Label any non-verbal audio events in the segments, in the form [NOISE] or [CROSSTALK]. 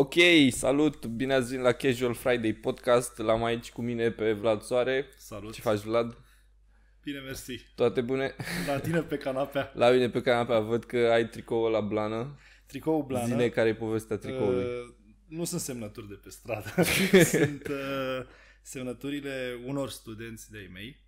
Ok, salut, bine ați venit la Casual Friday Podcast, l-am aici cu mine pe Vlad Soare. Salut. Ce faci, Vlad? Bine, mersi. Toate bune? La tine pe canapea. La mine pe canapea, văd că ai tricoul la blană. Tricoul blană. Zine care e povestea tricoului. Uh, nu sunt semnături de pe stradă, [LAUGHS] sunt uh, semnăturile unor studenți de-ai mei.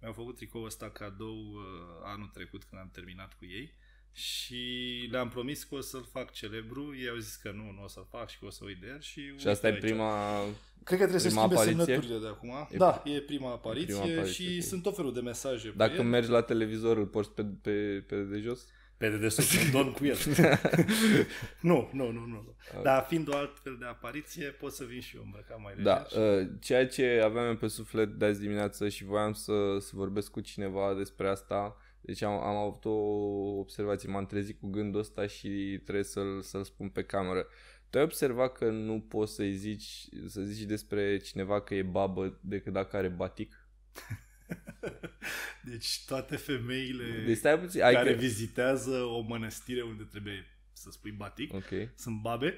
Mi-au făcut tricoul ăsta cadou uh, anul trecut când am terminat cu ei și le-am promis că o să-l fac celebru, ei au zis că nu, nu o să-l fac și că o să uit de el. Și, și asta e prima Cred că trebuie prima să schimbe apariție? semnăturile de acum. E, da, e prima apariție, prima apariție și pe... sunt tot felul de mesaje Dacă pe mergi la televizor, îl poți pe, pe, pe de jos? Pe de sus, [LAUGHS] un cu el. [LAUGHS] nu, nu, nu, nu. Okay. Dar fiind o altfel de apariție, pot să vin și eu îmbrăcat mai Da, și... Uh, ceea ce aveam pe suflet de azi dimineață și voiam să, să vorbesc cu cineva despre asta deci am, am avut o observație, m-am trezit cu gândul ăsta și trebuie să-l, să-l spun pe cameră. Tu ai observat că nu poți să-i zici, să zici despre cineva că e babă decât dacă are batic? [LAUGHS] deci toate femeile deci stai puțin, care că... vizitează o mănăstire unde trebuie să spui batic okay. sunt babe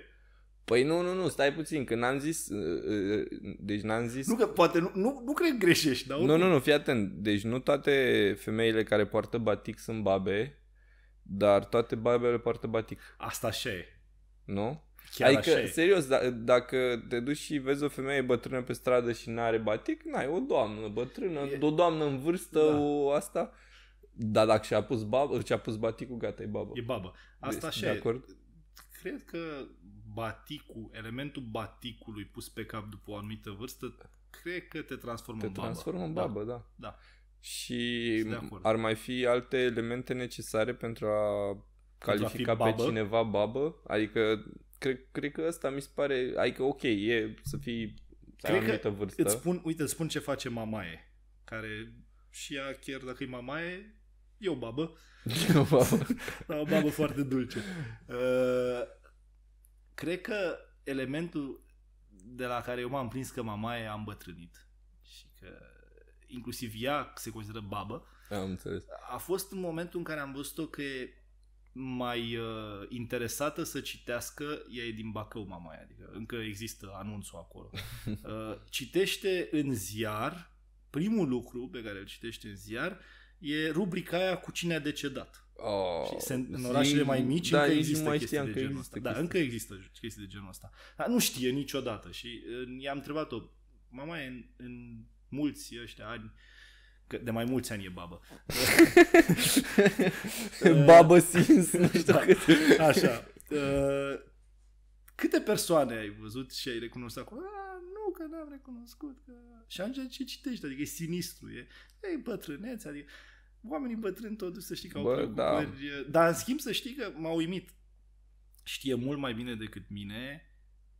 Păi nu, nu, nu, stai puțin, că n-am zis, uh, uh, deci n-am zis... Nu că poate, nu, nu, nu cred că greșești, dar... Nu, nu, nu, fii atent, deci nu toate femeile care poartă batic sunt babe, dar toate babele poartă batic. Asta așa e. Nu? Chiar adică, așa e. serios, d- da, dacă te duci și vezi o femeie bătrână pe stradă și n-are batic, n-ai o doamnă bătrână, e... o doamnă în vârstă, da. o asta... Dar dacă și-a pus, bab- și-a pus baticul, gata, e babă. E babă. Asta deci, așa de acord? E. Cred că baticul, elementul baticului pus pe cap după o anumită vârstă, cred că te transformă te în babă. Te transformă în babă, da. da. da. Și ar mai fi alte elemente necesare pentru a califica pe babă. cineva babă? Adică, cred, cred că asta mi se pare, adică ok, e să fii să cred anumită că vârstă. Îți spun, uite, îți spun ce face mamaie, care și ea, chiar dacă e mamaie, e o babă. [LAUGHS] E o babă. da, o babă foarte dulce. Uh, [LAUGHS] Cred că elementul de la care eu m-am prins că mama e am bătrânit și că inclusiv ea se consideră babă, am înțeles. a fost în momentul în care am văzut-o că e mai uh, interesată să citească, ea e din Bacău, mama aia, adică încă există anunțul acolo. [LAUGHS] Uh, citește în ziar, primul lucru pe care îl citește în ziar e rubrica aia cu cine a decedat. Oh, și sunt în orașele mai mici da, încă există mai chestii de genul ăsta. Da, încă există chestii de genul ăsta. Dar nu știe niciodată și i-am întrebat-o, mama e în, în mulți ăștia ani, că de mai mulți ani e babă. [LAUGHS] Uh, babă sins, nu știu da, cât. Așa. Uh, câte persoane ai văzut și ai recunoscut acolo? nu, că n-am recunoscut. Că... Și am ce citești? Adică e sinistru. E, e bătrâneț, adică oamenii bătrâni totuși să știi că au Bă, preocupări. Da. Dar în schimb să știi că m-a uimit. Știe mult mai bine decât mine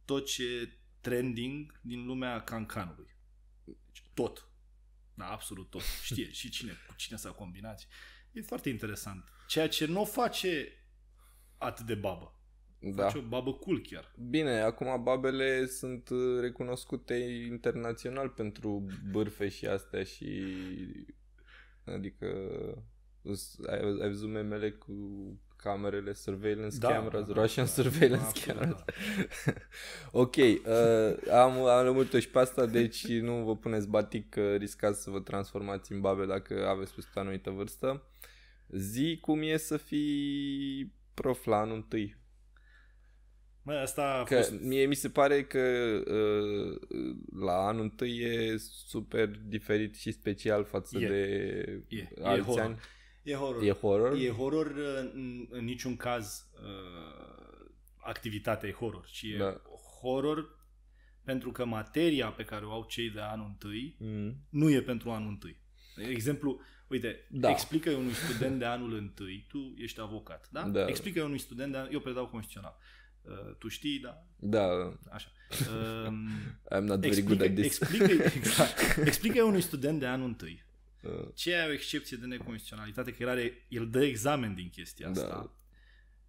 tot ce trending din lumea cancanului. Deci tot. Da, absolut tot. [LAUGHS] Știe și cine, cu cine s-a combinat. E foarte interesant. Ceea ce nu face atât de babă. Da. Face o babă cool chiar. Bine, acum babele sunt uh, recunoscute internațional pentru bârfe și astea și Adică ai, ai văzut memele cu camerele surveillance da, cameras, da, Russian da, surveillance da, cameras. [LAUGHS] Da. ok, uh, am, am lămurit și pe asta, deci nu vă puneți batic că riscați să vă transformați în babe dacă aveți peste anumită vârstă. Zi cum e să fii proflan întâi. Mă, asta a că Mie mi se pare că uh, la anul întâi e super diferit și special față e. de e. alți e horror. ani. E horror. E horror. E horror uh, în, în niciun caz uh, activitatea e horror, ci e da. horror pentru că materia pe care o au cei de anul întâi mm. nu e pentru anul întâi. Exemplu, uite, da. explică unui student de anul întâi, tu ești avocat, da? da. Explică unui student de anul, eu predau constituțional. Uh, tu știi, da? Da. Așa. Uh, [LAUGHS] I'm not very explică, good at this. explică, [LAUGHS] exact, explică unui student de anul întâi uh. ce e o excepție de neconstituționalitate, că el, are, el dă examen din chestia da. asta,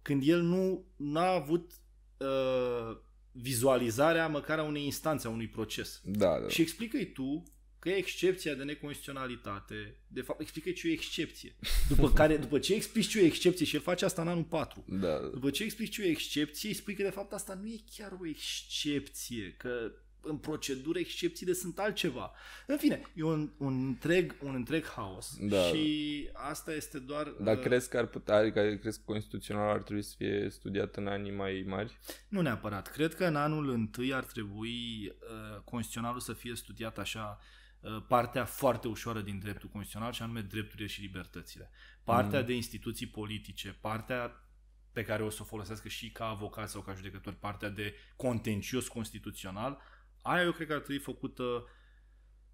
când el nu n-a avut uh, vizualizarea măcar a unei instanțe, a unui proces. Da, da. Și explică-i tu că e excepția de neconstituționalitate. De fapt, explică ce e excepție. [LAUGHS] După, care, după ce explici ce e excepție și el face asta în anul 4. Da. După ce explici ce e excepție, îi spui că de fapt asta nu e chiar o excepție, că în procedură excepțiile sunt altceva. În fine, e un, un, întreg, un întreg haos da. și asta este doar... Dar uh... crezi că ar putea, adică crezi că constituțional ar trebui să fie studiat în anii mai mari? Nu neapărat. Cred că în anul întâi ar trebui uh, constituționalul să fie studiat așa uh, Uh, partea foarte ușoară din dreptul constituțional și anume drepturile și libertățile. Partea mm. de instituții politice, partea pe care o să o folosească și ca avocat sau ca judecător, partea de contencios constituțional, aia eu cred că ar trebui făcută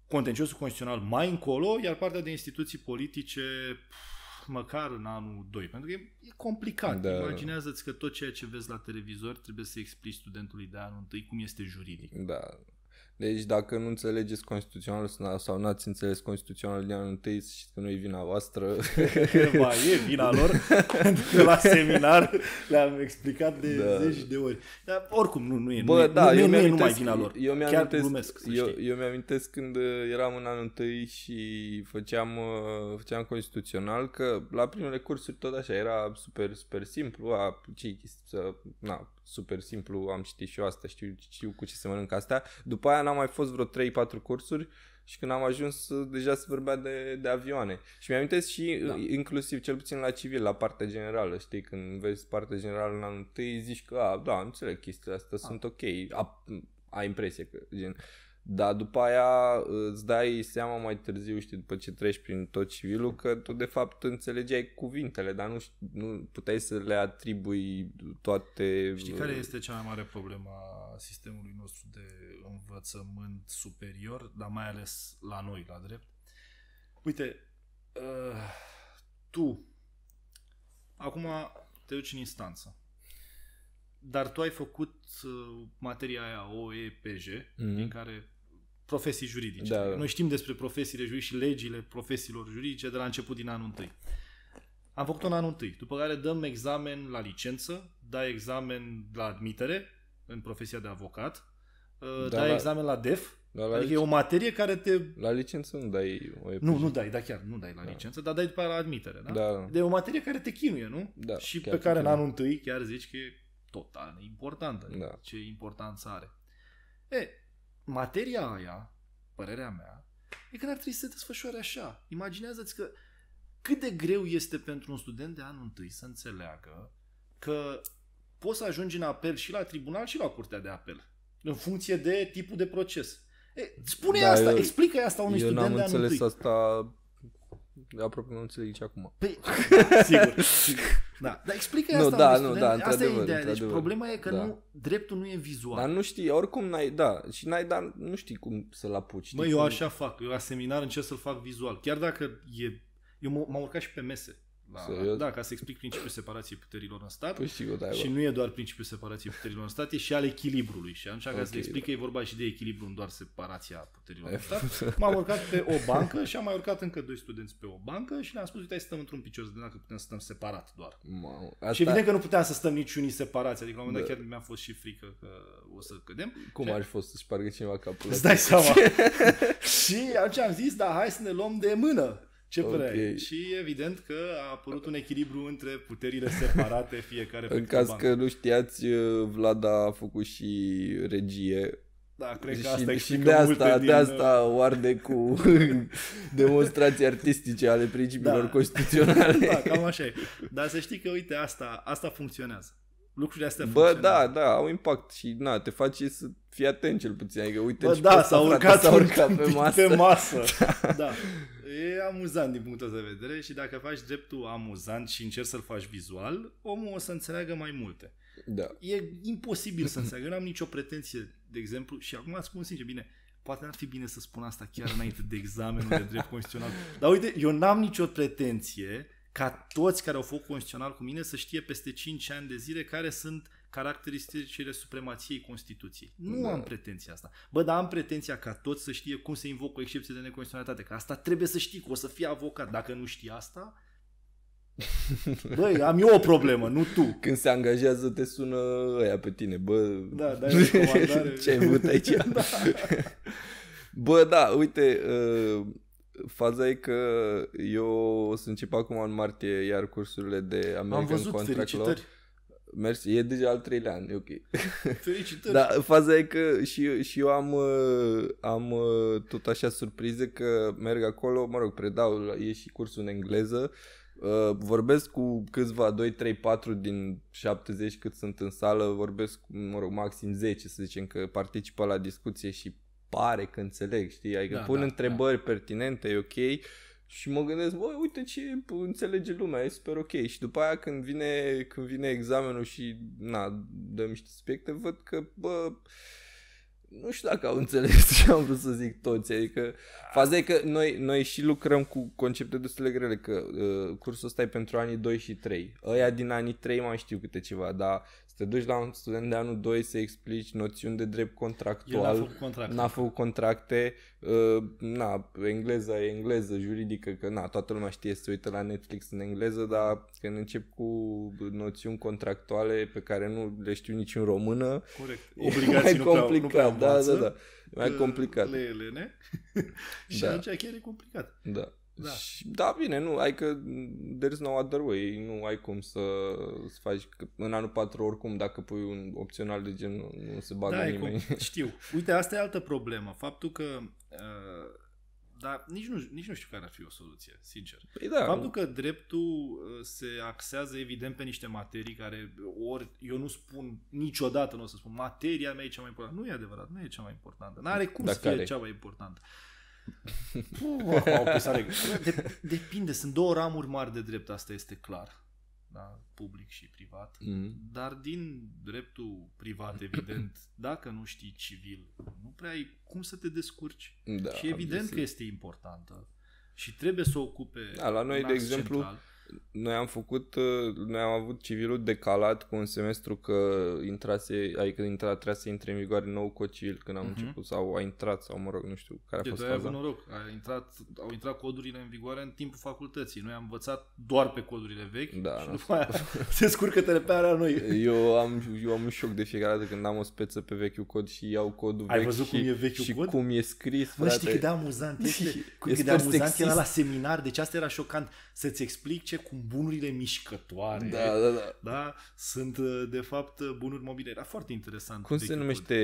contenciosul constituțional mai încolo, iar partea de instituții politice pf, măcar în anul 2, pentru că e, e complicat. Da. Imaginează-ți că tot ceea ce vezi la televizor trebuie să explici studentului de anul 1 cum este juridic. Da, deci dacă nu înțelegeți constituțional sau nu ați înțeles constituțional de anul întâi, și că nu e vina voastră. [LAUGHS] ba, e vina lor. la seminar le-am explicat de da. zeci de ori. Dar oricum nu, nu e, Bă, nu, da, nu, eu nu e numai vina lor. Eu mi-am Chiar amintesc, glumesc, eu, eu mi-amintesc când uh, eram în anul întâi și făceam, uh, făceam constituțional că la primele cursuri tot așa era super, super simplu. A, ce să, na, super simplu, am citit și eu asta, știu, știu cu ce se mănâncă asta. După aia n-am mai fost vreo 3-4 cursuri și când am ajuns deja se vorbea de, de avioane. Și mi-am și da. inclusiv, cel puțin la civil, la partea generală, știi, când vezi partea generală în anul întâi, zici că, a, da, înțeleg chestiile astea, a. sunt ok, a, ai impresie că, gen, dar după aia uh, îți dai seama mai târziu, știi, după ce treci prin tot civilul, că tu de fapt înțelegeai cuvintele, dar nu, nu puteai să le atribui toate... Știi care este cea mai mare problemă a sistemului nostru de învățământ superior, dar mai ales la noi, la drept? Uite, uh, tu acum te duci în instanță dar tu ai făcut uh, materia aia OEPJ, mm-hmm. din care profesii juridice. Da, da. Noi știm despre profesiile juridice și legile profesiilor juridice de la început din anul întâi. Am făcut-o în anul întâi, după care dăm examen la licență, dai examen la admitere în profesia de avocat, uh, da, dai la... examen la DEF, da, la adică lic... e o materie care te... La licență nu dai o Nu, nu dai, da chiar, nu dai la da. licență, dar dai după aia la admitere, da? da? da. E o materie care te chinuie, nu? Da, Și pe care în anul întâi chiar zici că e total importantă. Da. Ce importanță are. E, materia aia, părerea mea, e că n-ar trebui să se desfășoare așa. Imaginează-ți că cât de greu este pentru un student de anul întâi să înțeleagă că poți să ajungi în apel și la tribunal și la curtea de apel, în funcție de tipul de proces. E, spune da, asta, eu, explică asta unui eu student de anul întâi. Eu n-am înțeles asta aproape nu înțeleg nici acum. Păi, [LAUGHS] sigur, [LAUGHS] sigur. Da. Dar explică nu, asta. Da, nu, da, asta e ideea. Deci problema e că da. nu, dreptul nu e vizual. Dar nu știi, oricum n-ai, da, și n-ai, dar nu știi cum să-l apuci. Mă, eu cum... așa fac. Eu la seminar încerc să-l fac vizual. Chiar dacă e... Eu m-am urcat și pe mese. La, Serios? Da, ca să explic principiul separației puterilor în stat. Păi sigur, da, și bă. nu e doar principiul separației puterilor în stat, e și al echilibrului. Și atunci, okay, ca să explic da. că e vorba și de echilibru, nu doar separația puterilor în stat. [LAUGHS] M-am urcat pe o bancă și am mai urcat încă doi studenți pe o bancă și le-am spus, uite, hai să stăm într-un picior, de dacă putem să stăm separat doar. Asta... Și evident că nu puteam să stăm niciunii separați, adică la un moment dat da. chiar mi-a fost și frică că o să cădem. Cum ar fi fost să pargă cineva capul? Îți dai seama. [LAUGHS] și atunci am zis, da, hai să ne luăm de mână. Ce okay. vrei? Și evident că a apărut un echilibru între puterile separate [LAUGHS] fiecare În caz că nu știați, uh, Vlad a făcut și regie da, cred că asta și, de asta, din... de asta uh, arde cu [LAUGHS] demonstrații artistice ale principiilor da. constituționale. Da, cam așa e. Dar să știi că, uite, asta, asta funcționează. Lucrurile astea Bă, da, da, au impact și na, te face să fii atent cel puțin. Adică, uite, Bă, da, s-a urcat, s-a urcat pe masă. Pe masă. [LAUGHS] da. da. E amuzant din punctul de vedere și dacă faci dreptul amuzant și încerci să-l faci vizual, omul o să înțeleagă mai multe. Da. E imposibil să înțeleagă. Nu n-am nicio pretenție, de exemplu, și acum spun sincer, bine, poate n-ar fi bine să spun asta chiar înainte de examenul de drept constituțional. Dar uite, eu n-am nicio pretenție ca toți care au fost constituțional cu mine să știe peste 5 ani de zile care sunt caracteristicile supremației Constituției. Nu da. am pretenția asta. Bă, dar am pretenția ca toți să știe cum se invocă o excepție de neconstituționalitate, că asta trebuie să știi, că o să fie avocat. Dacă nu știi asta, [LAUGHS] Băi, am eu o problemă, nu tu. Când se angajează, te sună ăia pe tine. Bă, da, da [LAUGHS] ce ai vrut aici? [LAUGHS] da. Bă, da, uite, uh, faza e că eu o să încep acum în martie iar cursurile de American Am văzut, Contract felicitări. Law. Mersi, e deja al treilea an, e ok. [LAUGHS] Felicitări! Dar faza e că și, și eu am, uh, am uh, tot așa surprize că merg acolo, mă rog, predau, e și cursul în engleză, uh, vorbesc cu câțiva, 2, 3, 4 din 70 cât sunt în sală, vorbesc mă rog, maxim 10, să zicem că participă la discuție și pare că înțeleg, știi? Adică da, pun da, întrebări da. pertinente, e ok, și mă gândesc, băi, uite ce înțelege lumea, e super ok. Și după aia când vine, când vine examenul și, na, dăm niște subiecte, văd că, bă, nu știu dacă au [LAUGHS] înțeles ce am vrut să zic toți, adică faza e că noi, noi și lucrăm cu concepte destul de grele, că uh, cursul ăsta e pentru anii 2 și 3. Ăia din anii 3 mai știu câte ceva, dar să te duci la un student de anul 2 să explici noțiuni de drept contractual. El n-a făcut contracte. N-a făcut contracte. Uh, na, engleza e engleză, juridică, că na, toată lumea știe să uită la Netflix în engleză, dar când încep cu noțiuni contractuale pe care nu le știu nici în română, Corect. Obligații e mai nu complicat. Prea, nu prea da, da, da. E mai complicat. Le ne? [LAUGHS] Și da. atunci chiar e complicat. Da. Da. Și, da, bine, nu, ai că there's no other way, nu ai cum să, să faci, că în anul 4 oricum dacă pui un opțional de gen nu, nu se bagă da, nimeni. Cum, [LAUGHS] știu. Uite, asta e altă problemă, faptul că uh, dar nici nu, nici nu știu care ar fi o soluție, sincer. Păi da, Faptul că dreptul uh, se axează evident pe niște materii care ori eu nu spun niciodată, nu o să spun materia mea e cea mai importantă. Nu e adevărat, nu e cea mai importantă. n are cum să fie cea mai importantă. Puh, o apăsare. Păi, de, depinde, sunt două ramuri mari de drept, asta este clar. Da, public și privat. Mm. Dar din dreptul privat, evident, dacă nu știi civil, nu prea ai cum să te descurci. Da, și evident că este importantă. Și trebuie să o ocupe. Da, la noi, de exemplu, central. Noi am făcut, uh, noi am avut civilul decalat cu un semestru că intrase, adică intra, trebuia să intre în vigoare nou cocil când am uh-huh. început sau a intrat sau mă rog, nu știu care a fost faza. Avut noroc, a intrat, au intrat codurile în vigoare în timpul facultății. Noi am învățat doar pe codurile vechi da, și da. după aia [LAUGHS] se scurcă telepearea noi. Eu am, eu am un șoc de fiecare dată când am o speță pe vechiul cod și iau codul Ai vechi văzut și, cum e vechiul și cod? cum e scris. Mă, frate. știi cât de amuzant este? [LAUGHS] Cât de amuzant era la seminar, deci asta era șocant. Să-ți explic ce ce cu bunurile mișcătoare. Da, da, da. da? Sunt, uh, de fapt, uh, bunuri mobile. Era foarte interesant. Cum se numește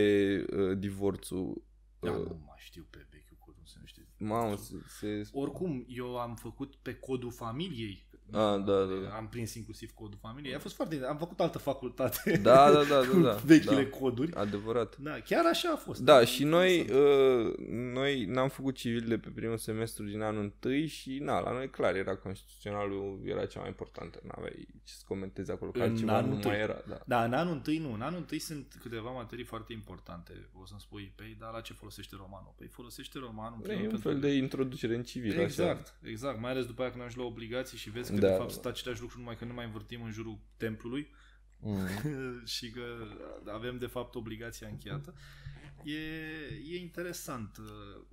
uh, divorțul? Da, uh? nu mai știu pe vechiul cod, nu se numește. Mamă, se... Oricum, eu am făcut pe codul familiei a, ah, da, da, adică da. Am prins inclusiv codul familiei. A fost foarte... Am făcut altă facultate da, da, da, [LAUGHS] da cu da, da, vechile da. coduri. Adevărat. Da, chiar așa a fost. Da, da și noi, uh, noi n-am făcut civile pe primul semestru din anul întâi și na, la noi clar era constituționalul era cea mai importantă. N-aveai ce să comentezi acolo, că altceva anul nu întâi. mai era. Da. da, în anul întâi nu. În anul întâi sunt câteva materii foarte importante. O să-mi spui, păi, dar la ce folosește romanul? Păi folosește romanul. E un fel de introducere în civil. Exact, așa. exact. Mai ales după aia când ajungi la obligații și vezi că da, de fapt sunt aceleași lucruri, numai că nu mai învârtim în jurul templului mm. [LAUGHS] și că avem de fapt obligația încheiată. E, e interesant uh,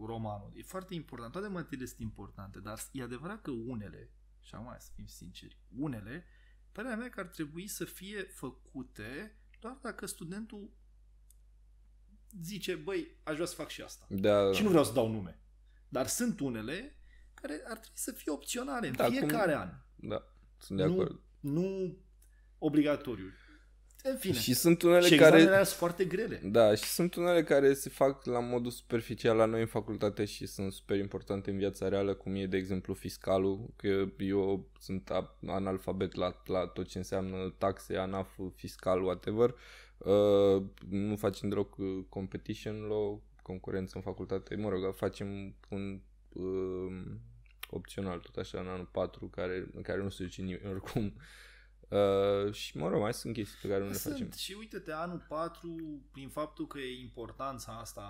romanul, e foarte important, toate materiile sunt importante, dar e adevărat că unele, și am mai să fim sinceri, unele, părerea mea că ar trebui să fie făcute doar dacă studentul zice, băi, aș vrea să fac și asta. Da, da. Și nu vreau să dau nume. Dar sunt unele care ar trebui să fie opționale în da, fiecare cum, an. Da, sunt de nu, acord. Nu obligatoriu. În fine. Și sunt unele și care sunt foarte grele. Da, și sunt unele care se fac la modul superficial la noi în facultate și sunt super importante în viața reală, cum e de exemplu fiscalul, că eu sunt analfabet la, la tot ce înseamnă taxe, ANAF, fiscal, whatever. Uh, nu facem deloc uh, competition law, concurență în facultate, mă rog, facem un uh, opțional, tot așa, în anul 4, care, în care nu se duce nimeni [LAUGHS] oricum. Uh, și mă rog, mai sunt chestii pe care nu sunt. le facem. Și uite-te, anul 4, prin faptul că e importanța asta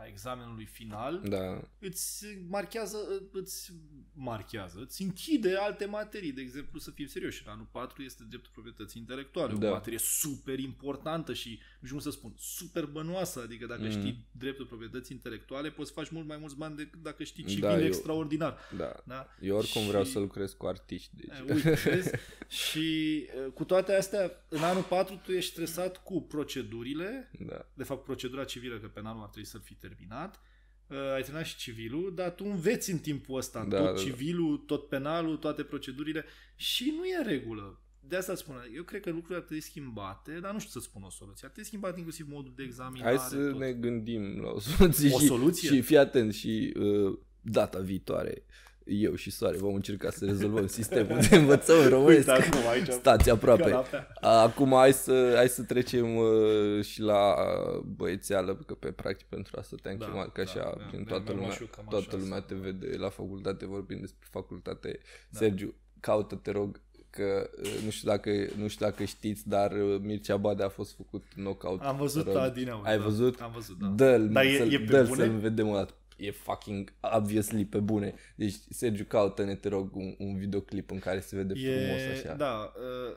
a examenului final, da. îți marchează, îți marchează, îți închide alte materii. De exemplu, să fim serioși, în anul 4 este dreptul proprietății intelectuale, da. o materie super importantă și, nu știu cum să spun, super bănoasă. Adică dacă mm. știi dreptul proprietății intelectuale, poți să faci mult mai mulți bani decât dacă știi civil da, eu, extraordinar. Da. da. Eu oricum și... vreau să lucrez cu artiști. Deci. Uite, vezi? [LAUGHS] și cu toate astea, în anul 4 tu ești stresat cu procedurile, da. de fapt procedura civilă, că penalul ar trebui să fi terminat, uh, ai terminat și civilul, dar tu înveți în timpul ăsta da, tot da, da, civilul, tot penalul, toate procedurile și nu e în regulă. De asta spun, eu cred că lucrurile ar trebui schimbate, dar nu știu să spun o soluție. Ar trebui schimbat inclusiv modul de examinare. Hai să tot. ne gândim la o soluție, o și, soluție? și fii atent și uh, data viitoare eu și Soare vom încerca să rezolvăm [LAUGHS] sistemul de învățământ românesc. Uite, acum, aici, Stați aproape. Acum hai să, hai să trecem uh, și la uh, băiețeală, că pe practic pentru asta te-am da, chemat, că da, așa da, prin toată lumea, toată lumea te vede la facultate, vorbind despre facultate. Da. Sergiu, caută, te rog, că uh, nu știu dacă, nu știu dacă știți, dar uh, Mircea Badea a fost făcut knockout. Am văzut la Dinamo. Ai da, văzut? Am văzut, da. Dă-l, dar să, e, pe dă-l să-l vedem o dată e fucking obviously pe bune. Deci, Sergiu, caută-ne, te rog, un, un videoclip în care se vede e, frumos așa. Da, uh,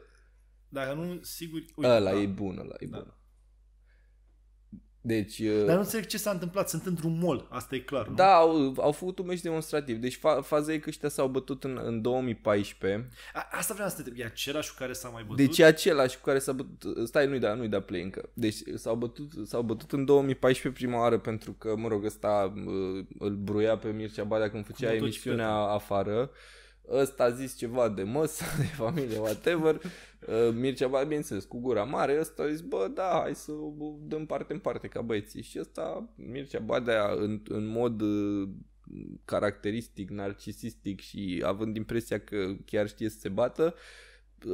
dacă nu, sigur... Uite, ăla da, e bun, ăla e da. bun. Deci, Dar uh, nu înțeleg ce s-a întâmplat, sunt într-un mol, asta e clar. Nu? Da, au, au făcut un meci demonstrativ. Deci fa- faza e că ăștia s-au bătut în, în 2014. A, asta vreau să te întreb, e același cu care s-a mai bătut? Deci e același cu care s-a bătut, stai, nu-i da, nu-i da play încă. Deci s-au bătut, s-au bătut în 2014 prima oară pentru că, mă rog, ăsta uh, îl bruia pe Mircea Badea când făcea emisiunea afară. Uh, ăsta a zis ceva de măsă, [LAUGHS] de familie, whatever, uh, Mircea Barbier, bineînțeles, cu gura mare, ăsta a zis, bă, da, hai să dăm parte în parte ca băieții. Și ăsta, Mircea Badea, în, în mod uh, caracteristic, narcisistic și având impresia că chiar știe să se bată,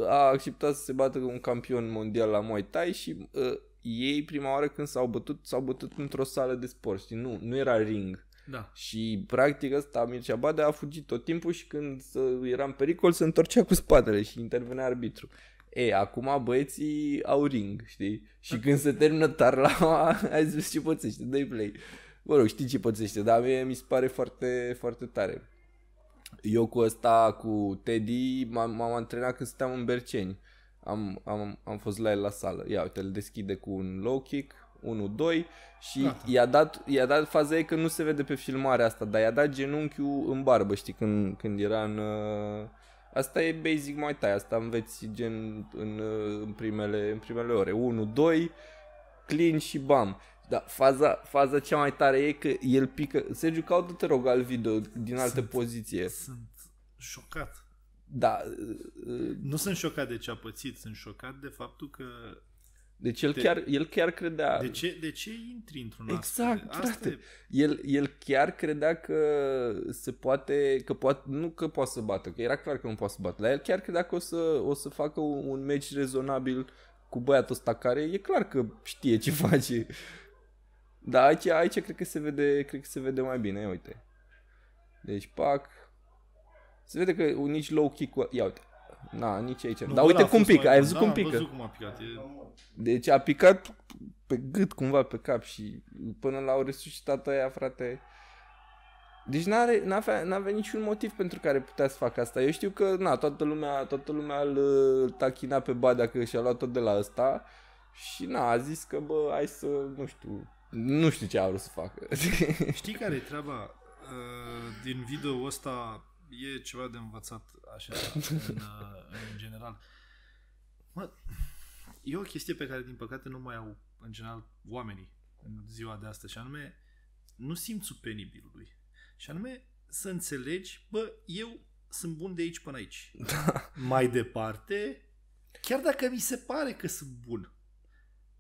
a acceptat să se bată cu un campion mondial la Muay Thai și uh, ei prima oară când s-au bătut, s-au bătut într-o sală de sport, știi? Nu, nu era ring. Da. Și practic ăsta Mircea Badea a fugit tot timpul și când era în pericol se întorcea cu spatele și intervenea arbitru. E, acum băieții au ring, știi? Și da. când se termină tarla, [LAUGHS] ai zis ce pățește, dai play. Mă rog, știi ce pățește, dar mie mi se pare foarte, foarte tare. Eu cu ăsta, cu Teddy, m-am, antrenat când stăteam în Berceni. Am, am, am fost la el la sală. Ia uite, îl deschide cu un low kick, 1, 2 și Gata. i-a dat, i-a dat faza e că nu se vede pe filmarea asta, dar i-a dat genunchiul în barbă, știi, când, când era în... Uh, asta e basic mai tai, asta înveți gen în, uh, în, primele, în primele ore. 1, 2, clean și bam. Da, faza, faza cea mai tare e că el pică... Sergiu, caută-te rog al video din altă sunt, poziție. Sunt șocat. Da. Uh, nu sunt șocat de ce a pățit, sunt șocat de faptul că deci el, de, chiar, el chiar credea... De ce, de ce intri într-un Exact, astfel? frate. el, el chiar credea că se poate, că poate, nu că poate să bată, că era clar că nu poate să bată, dar el chiar credea că o să, o să facă un, un meci rezonabil cu băiatul ăsta care e clar că știe ce [LAUGHS] face. Dar aici, aici cred că se vede, cred că se vede mai bine, uite. Deci, pac. Se vede că nici low kick, ia uite, Na, nici aici. Nu, Dar uite cum pică, ai văzut da, cum pică. văzut cum a picat. E... Deci a picat pe gât cumva pe cap și până l-au resuscitat aia, frate. Deci n-are, n-avea, n-avea niciun motiv pentru care putea să facă asta. Eu știu că, na, toată lumea, toată lumea îl, îl tachina pe Badea că și-a luat tot de la ăsta și, na, a zis că, bă, hai să, nu știu, nu știu ce a vrut să facă. Știi care e treaba uh, din video ăsta e ceva de învățat așa [LAUGHS] în, uh, în general. Mă, e o chestie pe care din păcate nu mai au în general oamenii în ziua de astăzi și anume nu simțul penibilului. Și anume să înțelegi, bă, eu sunt bun de aici până aici. Da. Mai departe, chiar dacă mi se pare că sunt bun,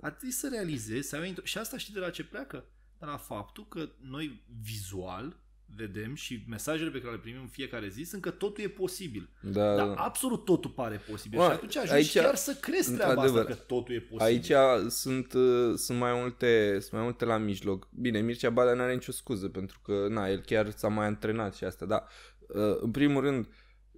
ar trebui să realizezi, să ai și asta știi de la ce pleacă? De la faptul că noi vizual vedem și mesajele pe care le primim în fiecare zi sunt că totul e posibil. Da, Dar da. absolut totul pare posibil. Ma, și atunci ajungi aici, chiar să crezi treaba asta că totul e posibil. Aici sunt, uh, sunt, mai multe, sunt mai multe la mijloc. Bine, Mircea Badea nu are nicio scuză pentru că na, el chiar s-a mai antrenat și asta. Dar uh, în primul rând,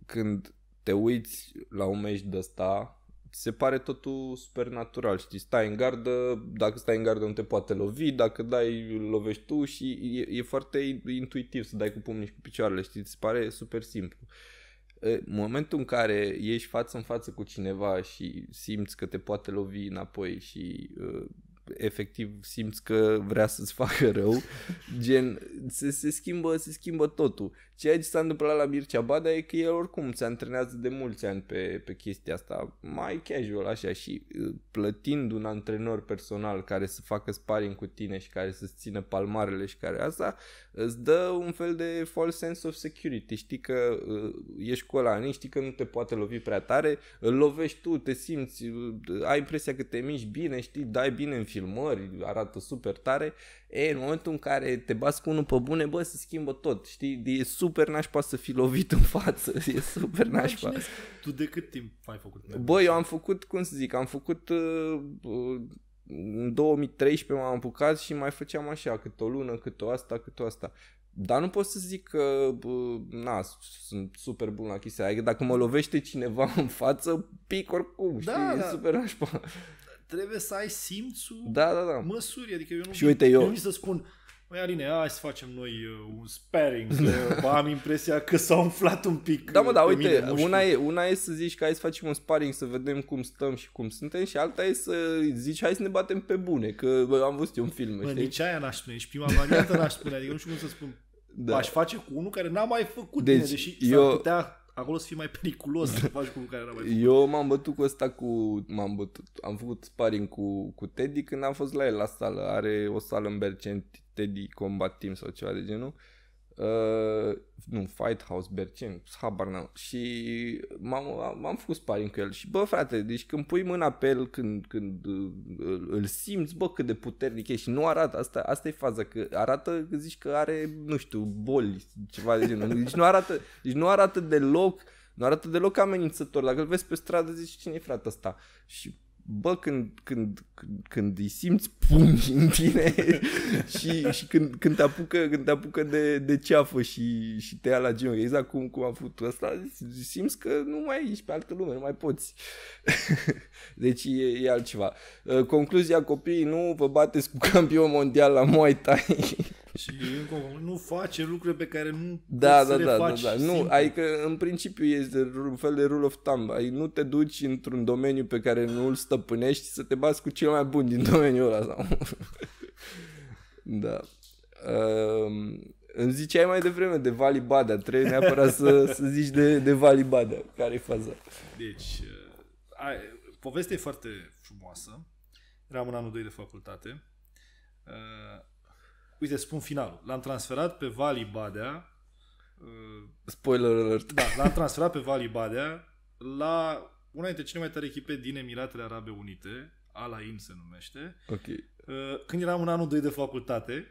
când te uiți la un meci de ăsta, se pare totul super natural, știi? Stai în gardă, dacă stai în gardă nu te poate lovi, dacă dai, lovești tu și e, e foarte intuitiv să dai cu pumnii și cu picioarele, știi? Se pare super simplu. În momentul în care ești față în față cu cineva și simți că te poate lovi înapoi și efectiv simți că vrea să-ți [LAUGHS] facă rău, gen, se, se, schimbă, se schimbă totul. Ceea ce s-a întâmplat la Mircea Bada e că el oricum se antrenează de mulți ani pe, pe chestia asta, mai casual așa și uh, plătind un antrenor personal care să facă sparing cu tine și care să-ți țină palmarele și care asta, îți dă un fel de false sense of security, știi că uh, ești cu ăla, știi că nu te poate lovi prea tare, îl lovești tu, te simți, uh, ai impresia că te miști bine, știi, dai bine în filmări, arată super tare, e, în momentul în care te bați cu unul pe bune, bă, se schimbă tot, știi? E super nașpa să fi lovit în față, [LAUGHS] e super nașpa. Tu de cât timp ai făcut? Bă, eu am făcut, cum să zic, am făcut... Uh, uh, în 2013 m-am apucat și mai făceam așa, cât o lună, cât o asta, cât o asta. Dar nu pot să zic că, bă, na, sunt super bun la chestia aia. Adică dacă mă lovește cineva [LAUGHS] în față, pic oricum, da, știi? Da, e da. super nașpa trebuie să ai simțul da, da, da. măsurii. Adică eu nu, și uite, eu... nu să spun, Păi Aline, hai să facem noi uh, un sparing, că [LAUGHS] am impresia că s a umflat un pic. Da, mă, uh, da, uite, mine, una, e, una e să zici că hai să facem un sparing, să vedem cum stăm și cum suntem și alta e să zici hai să ne batem pe bune, că bă, am văzut eu un film, bă, știi? nici aia n-aș spune, nici prima variantă n-aș spune, adică nu știu cum să spun. Da. Aș face cu unul care n-a mai făcut deci, bine, deși eu, s-ar putea acolo să fii mai periculos să faci cu care era mai bun. Eu m-am bătut cu ăsta cu... M-am bătut, am făcut sparring cu, cu Teddy când am fost la el la sală. Are o sală în Bercenti, Teddy Combat Team sau ceva de genul. Uh, Uh, nu, Fight House, Bercen, habar n-am. Și m-am, am, am făcut sparing cu el. Și bă, frate, deci când pui mâna pe el, când, când uh, îl, îl simți, bă, cât de puternic e și nu arată, asta, asta e faza, că arată, că zici că are, nu știu, boli, ceva de genul. Deci nu arată, deci nu arată deloc, nu arată deloc amenințător. Dacă îl vezi pe stradă, zici cine e frate asta. Și bă, când, când, când, îi simți pungi în tine [LAUGHS] și, și când, când, te apucă, când te apucă de, de ceafă și, și te ia la genul, exact cum, cum a fost ăsta, simți că nu mai ești pe altă lume, nu mai poți. [LAUGHS] deci e, e altceva. Ă, concluzia copiii, nu vă bateți cu [LAUGHS] campion mondial la Muay Thai. Și încă, nu face lucruri pe care nu da, da, da, da, da. Nu, ai adică în principiu este un fel de rule of thumb. Ai nu te duci într-un domeniu pe care nu îl stăpânești să te bați cu cel mai bun din domeniul ăla. Sau... da. Um, îmi ziceai mai devreme de Vali Badea. Trebuie neapărat să, să zici de, de Vali Badea. care e faza? Deci, a, povestea e foarte frumoasă. Eram în anul 2 de facultate. Uite, spun finalul. L-am transferat pe Vali Badea. Uh, Spoiler alert. Da, l-am transferat pe Vali Badea la una dintre cele mai tare echipe din Emiratele Arabe Unite, Alain se numește. Ok. Uh, când eram în anul 2 de facultate,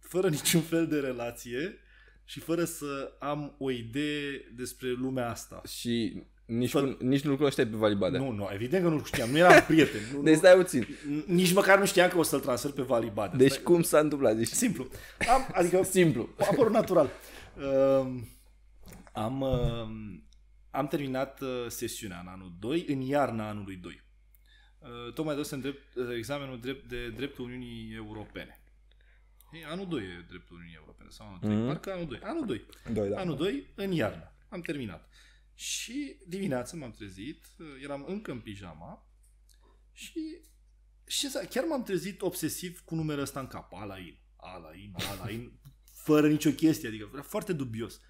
fără niciun fel de relație și fără să am o idee despre lumea asta. Și nici, Tot... nu, nici nu-l cunoșteai pe Vali Badea. Nu, nu, evident că nu l știam, nu eram prieten. Nu, deci stai puțin. Nici măcar nu știam că o să-l transfer pe Vali Badea. Deci stai. cum s-a întâmplat? Deci... Simplu. Am, adică [LAUGHS] Simplu. a apărut natural. Uh, am, uh, am terminat eh, sesiunea în anul 2, în iarna anului 2. Uh, eh, tocmai dăsem drept, uh, examenul drept de dreptul Uniunii Europene. Ei, anul 2 e dreptul Uniunii Europene, sau anul 3, mm-hmm. parcă anul 2. Anul 2. 2 da. Anul 2, în iarnă. Am terminat. Și dimineața m-am trezit, eram încă în pijama și, și chiar m-am trezit obsesiv cu numele ăsta în cap, Alain, Alain, Alain, [LAUGHS] fără nicio chestie, adică era foarte dubios.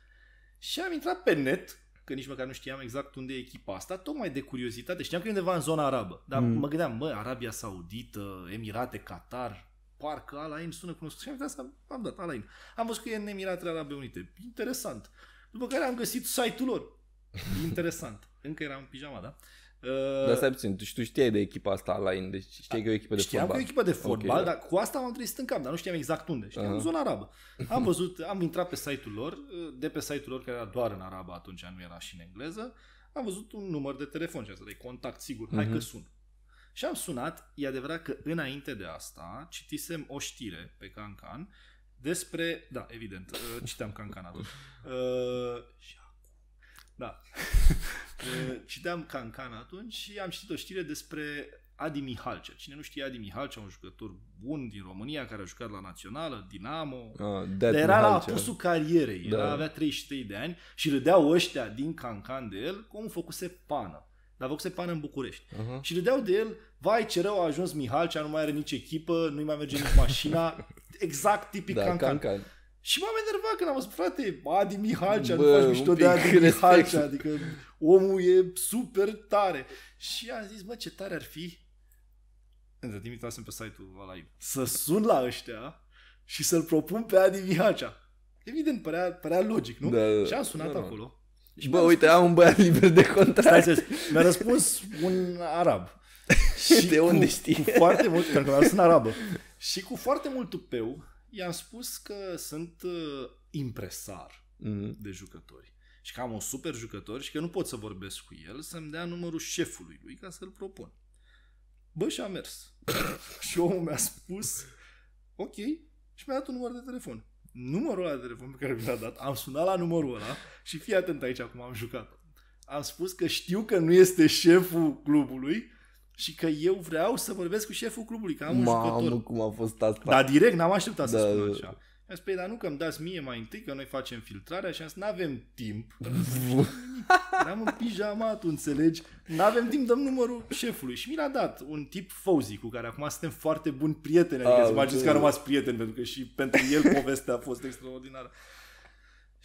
Și am intrat pe net, că nici măcar nu știam exact unde e echipa asta, tocmai de curiozitate, știam că e undeva în zona arabă, dar mm. mă gândeam, mă, Arabia Saudită, Emirate, Qatar, parcă Alain sună cunoscut și am dat, am dat Alain. Am văzut că e în Emiratele Arabe Unite, interesant. După care am găsit site-ul lor, Interesant. Încă eram în pijama, da? Uh, dar stai puțin, tu, tu știai de echipa asta online, deci știai că e o echipă de știam fotbal. Știam că e o echipă de fotbal, okay, dar cu asta m-am trezit în cap, dar nu știam exact unde. Știam uh-huh. în zona arabă. Am văzut, am intrat pe site-ul lor, de pe site-ul lor care era doar în arabă atunci, nu era și în engleză, am văzut un număr de telefon, ce de contact, sigur, hai uh-huh. că mhm. sun. Și am sunat, e adevărat că înainte de asta citisem o știre pe Cancan despre, da, evident, uh, citeam Cancan atunci, uh, și da. [LAUGHS] Citeam Cancan atunci și am citit o știre despre Adi Mihalcea. Cine nu știe Adi Mihalcea, un jucător bun din România care a jucat la Națională, Dinamo. Ah, dar era la apusul carierei, da. era, avea 33 de ani și râdeau ăștia din Cancan de el cum făcuse pană. Dar făcuse pană în București. Uh-huh. Și râdeau de el, vai ce rău a ajuns Mihalcea, nu mai are nici echipă, nu-i mai merge nici mașina. [LAUGHS] Exact tipic da, Cancan. Cancan. Și m-am enervat când am spus, frate, Adi Mihalcea, Bă, nu faci mișto de Adi Mihalcea, adică omul e super tare. Și am zis, mă, ce tare ar fi, între timp pe site-ul ăla să sun la ăștia și să-l propun pe Adi Mihalcea. Evident, părea, părea logic, nu? Da, da, și am sunat da, acolo. Da. Și Bă, uite, am un băiat liber de contract. mi-a răspuns un arab. [LAUGHS] și de unde cu, știi? Cu foarte mult, pentru că mi-a arabă. Și cu foarte mult tupeu, i-am spus că sunt uh, impresar mm-hmm. de jucători și că am un super jucător și că nu pot să vorbesc cu el, să-mi dea numărul șefului lui ca să-l propun. Bă, și-a mers. [LAUGHS] și omul mi-a spus, ok, și mi-a dat un număr de telefon. Numărul ăla de telefon pe care mi l-a dat, am sunat la numărul ăla și fii atent aici cum am jucat. Am spus că știu că nu este șeful clubului, și că eu vreau să vorbesc cu șeful clubului, că am Mamă, un jucător. cum a fost asta. Dar direct, n-am așteptat da. să spun da, așa. Da. I-am spus, păi, dar nu că îmi dați mie mai întâi, că noi facem filtrarea și am zis, n-avem timp. [LAUGHS] Eram în pijama, tu înțelegi? N-avem timp, dăm numărul șefului. Și mi l-a dat un tip Fauzi, cu care acum suntem foarte buni prieteni. Adică ah, să imaginați că a rămas prieteni, pentru că și pentru el povestea a fost extraordinară.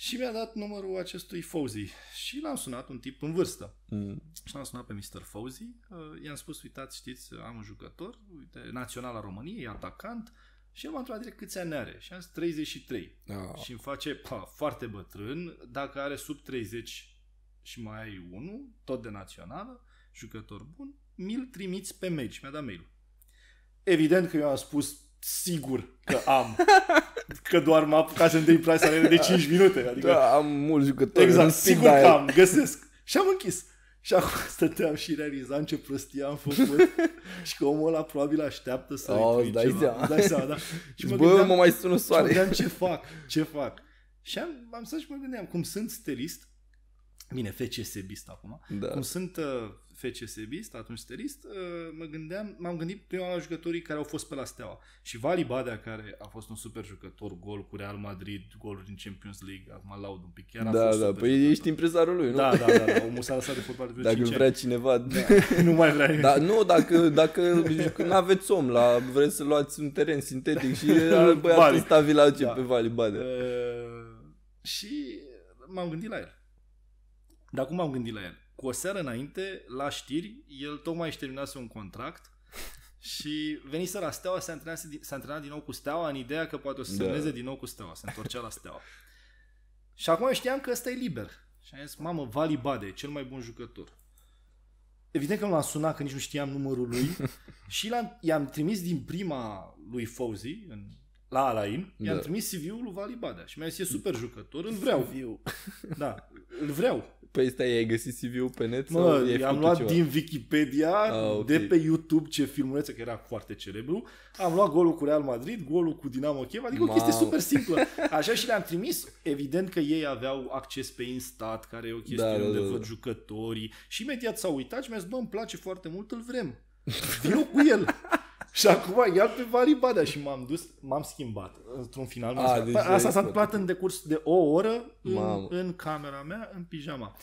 Și mi-a dat numărul acestui Fauzi și l-am sunat un tip în vârstă. Mm. Și l-am sunat pe Mr. Fauzi, uh, i-am spus, uitați, știți, am un jucător, uite, național al României, atacant, și el m-a întrebat direct câți ani are. Și am zis 33. Ah. Și îmi face pa, foarte bătrân, dacă are sub 30 și mai ai unul, tot de națională, jucător bun, mi-l trimiți pe Și Mi-a dat mail Evident că eu am spus sigur că am. [LAUGHS] că doar mă apucasem de price de da. 5 minute. Adică, da, am mulți jucători. Exact, sigur că am, găsesc. Și am închis. Și acum [LAUGHS] stăteam și realizam ce prostie am făcut [LAUGHS] și că omul ăla probabil așteaptă să oh, îi dai ceva. Seama. Dai seama, da. Și mă Bă, gândeam, mă mai sună soare. Și mă gândeam ce fac, ce fac. Și am, am stat și mă gândeam, cum sunt stelist, bine, FCSB acum, da. cum sunt uh, FCSBist, atunci sterist, uh, mă gândeam, m-am gândit prima la jucătorii care au fost pe la Steaua. Și Vali Badea, care a fost un super jucător, gol cu Real Madrid, goluri din Champions League, acum laud un pic, chiar a da, fost Da, păi jucător. ești impresarul lui, nu? Da, da, da, da omul s-a lăsat de fotbal de Dacă vrea cineva... Da, da. [LAUGHS] nu mai vrea da, Nu, dacă, dacă nu aveți om, la, vreți să luați un teren sintetic și [LAUGHS] băiatul ăsta vi la da. pe Vali Badea. Uh, și m-am gândit la el. Dar cum m-am gândit la el? cu o seară înainte, la știri, el tocmai își terminase un contract [LAUGHS] și venise la Steaua, se a se s din nou cu Steaua în ideea că poate o să da. semneze din nou cu Steaua, se întorcea la Steaua. și acum știam că ăsta e liber. Și am zis, mamă, Vali Bade, cel mai bun jucător. Evident că nu l-am sunat, că nici nu știam numărul lui. [LAUGHS] și l-am, i-am trimis din prima lui Fauzi, în, la Alain, da. i-am trimis CV-ul lui Vali Badea. Și mi-a zis, e super jucător, îl vreau. Da, îl vreau. Pe păi asta ai găsit CV-ul pe net? Mă, sau am luat ceva? din Wikipedia, ah, okay. de pe YouTube, ce filmulețe, că era foarte celebru. Am luat golul cu Real Madrid, golul cu Dinamo Kiev, adică wow. o chestie super simplă. [LAUGHS] Așa și le-am trimis. Evident că ei aveau acces pe Instat, care e o chestie da, da, unde da, da. văd jucătorii. Și imediat s-au uitat și mi-a zis, bă, îmi place foarte mult, îl vrem. Vino cu el. Și acum iar pe Badea și m-am dus, m-am schimbat într-un final. A, deci Asta s-a întâmplat în decurs de o oră în, în camera mea, în pijama.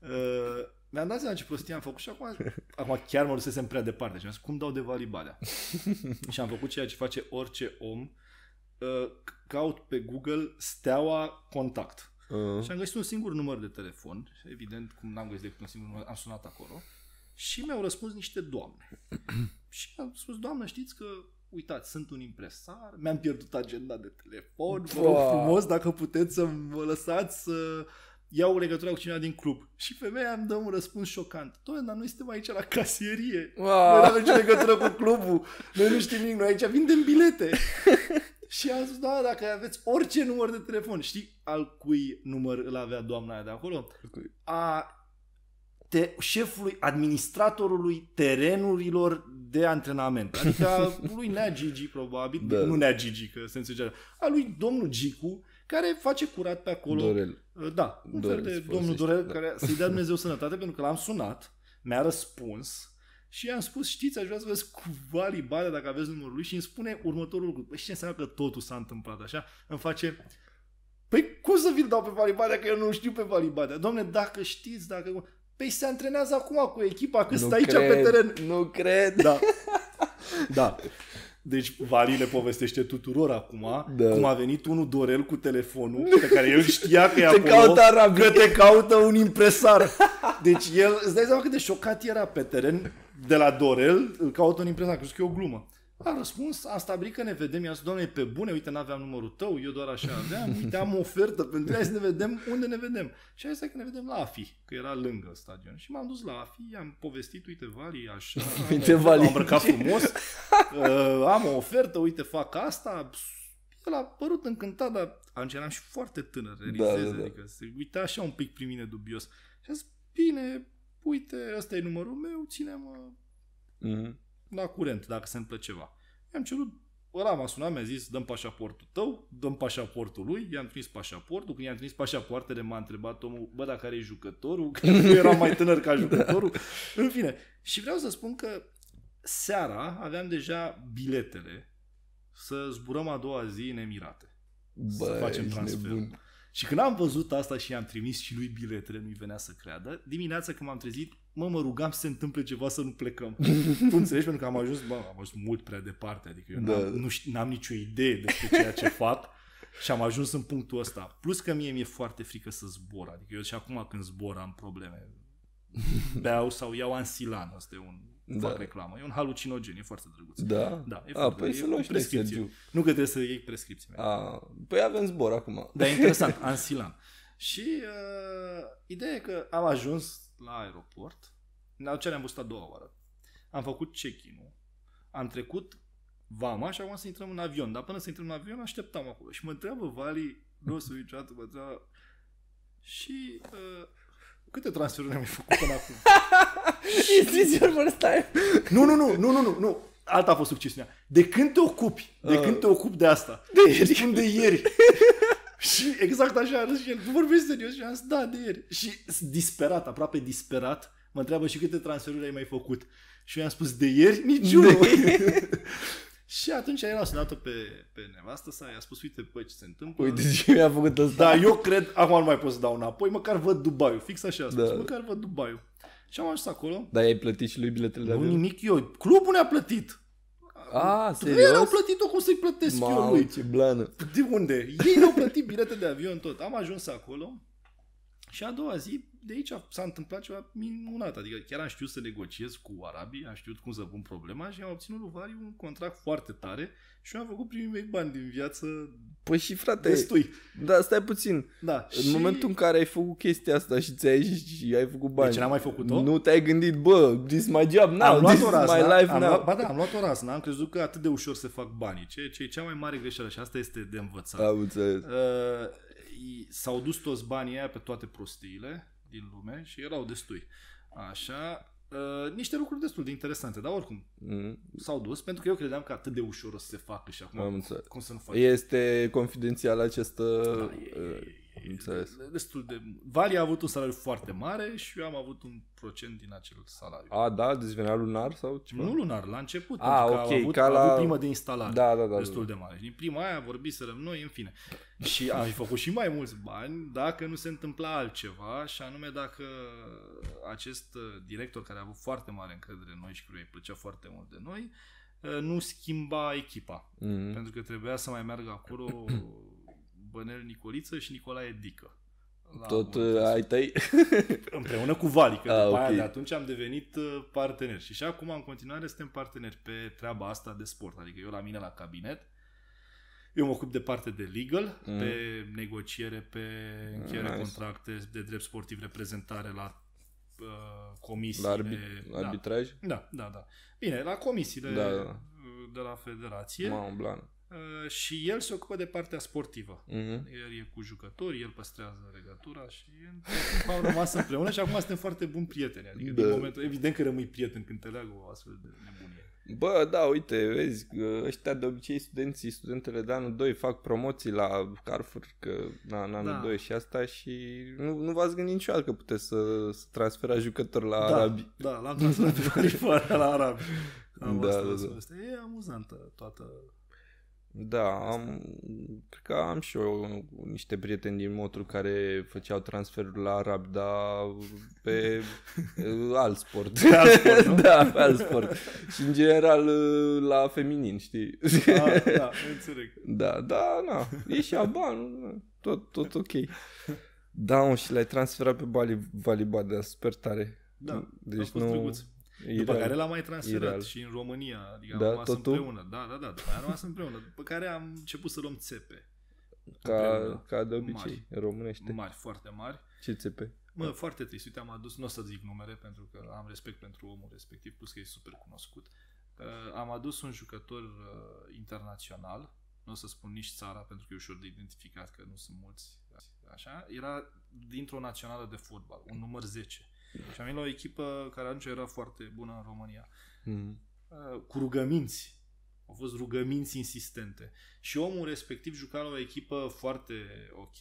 Uh, mi-am dat seama ce prostie am făcut și acum, [LAUGHS] acum chiar mă lusesem prea departe și am zis, cum dau de Varibadea? [LAUGHS] și am făcut ceea ce face orice om, uh, caut pe Google steaua contact. Uh. Și am găsit un singur număr de telefon, evident, cum n-am găsit decât un singur număr, am sunat acolo. Și mi-au răspuns niște doamne. [CLEARS THROAT] și mi-au spus, doamne, știți că uitați, sunt un impresar, mi-am pierdut agenda de telefon, vă rog frumos dacă puteți să mă lăsați să iau legătura cu cineva din club. Și femeia îmi dă un răspuns șocant. Doamne, dar noi suntem aici la casierie. Wow. Noi nu avem nicio legătură cu clubul. Noi nu știm nimic, noi aici vindem bilete. [LAUGHS] și am zis, doamna, dacă aveți orice număr de telefon, știi al cui număr îl avea doamna aia de acolo? A te, șefului, administratorului terenurilor de antrenament. Adică lui Nea Gigi, probabil, da. nu Nea Gigi, că se înțelege, a lui domnul Gicu, care face curat pe acolo. Dorel. Uh, da, un Dorel, fel de domnul Dorel, da. care să-i dea Dumnezeu sănătate, pentru că l-am sunat, mi-a răspuns, și i-am spus, știți, aș vrea să vezi cu Vali Badea dacă aveți numărul lui și îmi spune următorul lucru. Păi ce înseamnă că totul s-a întâmplat așa? Îmi face, păi cum să vi dau pe Vali Badea că eu nu știu pe Vali Badea? Domne, dacă știți, dacă... Păi se antrenează acum cu echipa, că stai aici cred, pe teren. Nu cred. Da. [LAUGHS] Da. Deci Vali le povestește tuturor acum da. cum a venit unul Dorel cu telefonul pe care el știa că e te acolo, caută arabii. că te caută un impresar. [LAUGHS] Deci el, îți dai seama cât de șocat era pe teren de la Dorel, îl caută un impresar, crezi că e o glumă. A răspuns, a stabilit că ne vedem, i-a zis, doamne, pe bune, uite, n-aveam numărul tău, eu doar așa aveam, uite, am o ofertă pentru hai să ne vedem unde ne vedem. Și a zis că ne vedem la AFI, că era lângă stadion. Și m-am dus la AFI, am povestit, uite, Vali, așa, [LAUGHS] uite, Vali. am îmbrăcat frumos, uh, am o ofertă, uite, fac asta. El a părut încântat, dar atunci eram și foarte tânăr, da, da, da. adică se uita așa un pic prin mine dubios. Și a zis, bine, uite, ăsta e numărul meu, ține-mă, mm-hmm la curent dacă se întâmplă ceva. I-am cerut, ăla m-a sunat, mi-a zis, dăm pașaportul tău, dăm pașaportul lui, i-am trimis pașaportul, când i-am trimis pașapoartele m-a întrebat omul, bă, dacă are jucătorul? [LAUGHS] Că nu eram mai tânăr ca [LAUGHS] da. jucătorul. În fine, și vreau să spun că seara aveam deja biletele să zburăm a doua zi în Emirate. Bă, să facem transfer. Și când am văzut asta și i-am trimis și lui biletele, nu-i venea să creadă, dimineața când m-am trezit, mă, mă rugam să se întâmple ceva să nu plecăm. [LAUGHS] tu înțelegi? Pentru că am ajuns, bă, am ajuns mult prea departe, adică eu da. n-am, nu am nicio idee despre ceea ce [LAUGHS] fac și am ajuns în punctul ăsta. Plus că mie mi-e foarte frică să zbor, adică eu și acum când zbor am probleme. [LAUGHS] Beau sau iau ansilan, asta e un da. fac reclamă. E un halucinogen, e foarte drăguț. Da? Da. E A, foarte, păi e să luăm prescripție. Nu că trebuie să iei prescripție. A, păi avem zbor acum. Dar e interesant, ansilan. Și uh, ideea e că am ajuns la aeroport, ce ne-am văzut a doua oară. Am făcut check-in-ul, am trecut vama și acum să intrăm în avion. Dar până să intrăm în avion, așteptam acolo. Și mă întreabă Vali, nu o să niciodată, mă întreabă și uh, câte transferuri am făcut până acum? Is your first time? nu, nu, nu, nu, nu, nu, nu. Alta a fost succesiunea. De când te ocupi? De uh. când te ocupi de asta? De ieri. de ieri. [LAUGHS] Și exact așa a și el, vorbești serios? Și am zis, da, de ieri. Și disperat, aproape disperat, mă întreabă și câte transferuri ai mai făcut. Și eu i-am spus, de ieri? Niciunul. [LAUGHS] Și atunci el a sunat-o pe, pe nevastă sa, i-a spus, uite, păi, ce se întâmplă. Uite ce mi-a făcut ăsta. Da, eu cred, acum nu mai pot să dau înapoi, măcar văd Dubaiul, fix așa a spus, da. măcar văd Dubaiul. Și am ajuns acolo. Da, ai plătit și lui biletele de Nu, nimic eu. Clubul ne-a plătit. A, ah, serios? Ei au plătit-o, cum să-i plătesc Mau, eu lui? ce blană. De unde? Ei au plătit bilete de avion tot. Am ajuns acolo, și a doua zi, de aici s-a întâmplat ceva minunat. Adică chiar am știut să negociez cu arabii, am știut cum să pun problema și am obținut lui Variu un contract foarte tare și am făcut primii mei bani din viață Păi și frate, destui. da, stai puțin. Da, în și... momentul în care ai făcut chestia asta și ți-ai și ai făcut bani. Deci n-am mai făcut-o? Nu te-ai gândit, bă, this my job now, am luat this razna, my life am now. Luat, ba da, am luat o razna, am crezut că atât de ușor se fac banii, ce, ce e cea mai mare greșeală și asta este de învățat. Am înțeles. Uh, s-au dus toți banii aia pe toate prostiile din lume și erau destui. Așa, Uh, niște lucruri destul de interesante, dar oricum mm. s-au dus, pentru că eu credeam că atât de ușor o să se facă și acum Am cum să nu facă. Este confidențial această... Da, e, uh, e, e. Înțeles. Destul de... Vali a avut un salariu foarte mare și eu am avut un procent din acel salariu. A, da? Deci venea lunar sau ceva? Nu lunar, la început. A, ok. că A avut, ca la... avut primă de instalare. Da, da, da. Destul da. de da. mare. Și din prima aia vorbiserăm noi, în fine. Și am făcut și mai mulți bani dacă nu se întâmpla altceva și anume dacă acest uh, director care a avut foarte mare încredere în noi și care îi plăcea foarte mult de noi, uh, nu schimba echipa. Mm-hmm. Pentru că trebuia să mai meargă acolo [CLEARS THROAT] Bănel Nicoliță și Nicolae Dică. La Tot uh, ai tăi? [LAUGHS] Împreună cu Vali, că A, ah, după okay. aia de atunci am devenit uh, parteneri. Și și acum, în continuare, suntem parteneri pe treaba asta de sport. Adică eu la mine la cabinet, eu mă ocup de parte de legal, mm. pe negociere, pe încheiere nice. contracte, de drept sportiv, reprezentare la uh, comisii. La arbi- da. arbitraj? Da, da, da. Bine, la comisiile da, da. Uh, de la federație. Mă, Uh, și el se ocupă de partea sportivă. Uh-huh. El e cu jucători, el păstrează legătura și [LAUGHS] au rămas împreună și acum suntem foarte buni prieteni. Adică da. din momentul, evident că rămâi prieten când te leagă o astfel de nebunie. Bă, da, uite, vezi, ăștia de obicei studenții, studentele de anul 2 fac promoții la Carrefour că, na, în anul da. 2 și asta și nu, nu v-ați gândit niciodată că puteți să, să transferați jucători la da, arabi. Da, l-am transferat la arabi. [LAUGHS] Am da, da, da. E amuzantă toată da, am, cred că am și eu niște prieteni din Motru care făceau transferuri la Arab, dar pe [LAUGHS] da. [LAUGHS] alt sport. Pe alt sport [LAUGHS] da, pe alt sport. și în general la feminin, știi? A, ah, da, înțeleg. Da, da, na, e și aban, tot, tot ok. Da, mă, și l-ai transferat pe Bali, Baliba, de super tare. Da, deci a fost nu... Drăguț. După care l-am mai transferat Ireal. și în România. Adică da, am rămas tot împreună. Da, da, da. După am rămas împreună. După care am început să luăm țepe. Ca, ca de obicei, mari. românește. Mari, foarte mari. Ce țepe? Mă, foarte trist. Uite, am adus, nu o să zic numere pentru că am respect pentru omul respectiv, plus că e super cunoscut. Uh, am adus un jucător uh, internațional, nu o să spun nici țara pentru că e ușor de identificat că nu sunt mulți. Așa, era dintr-o națională de fotbal, un număr 10. Și am venit la o echipă care atunci era foarte bună în România. Mm. Cu rugăminți. Au fost rugăminți insistente. Și omul respectiv juca la o echipă foarte ok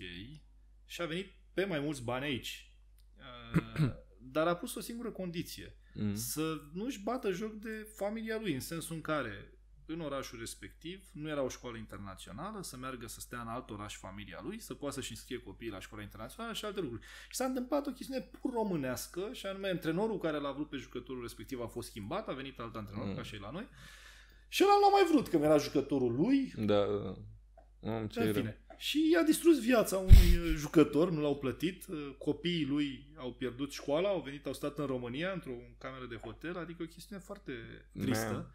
și a venit pe mai mulți bani aici. Uh, [CLEARS THROAT] dar a pus o singură condiție. Mm. Să nu-și bată joc de familia lui, în sensul în care în orașul respectiv nu era o școală internațională, să meargă să stea în alt oraș familia lui, să poată să-și înscrie copiii la școala internațională și alte lucruri. Și s-a întâmplat o chestiune pur românească și anume antrenorul care l-a vrut pe jucătorul respectiv a fost schimbat, a venit alt antrenor mm. ca și la noi și ăla l-a mai vrut că era jucătorul lui. Da, da. da. Am ce în fine. Și i-a distrus viața unui uh, jucător, nu l-au plătit, uh, copiii lui au pierdut școala, au venit, au stat în România, într-o cameră de hotel, adică o chestiune foarte da. tristă. Man.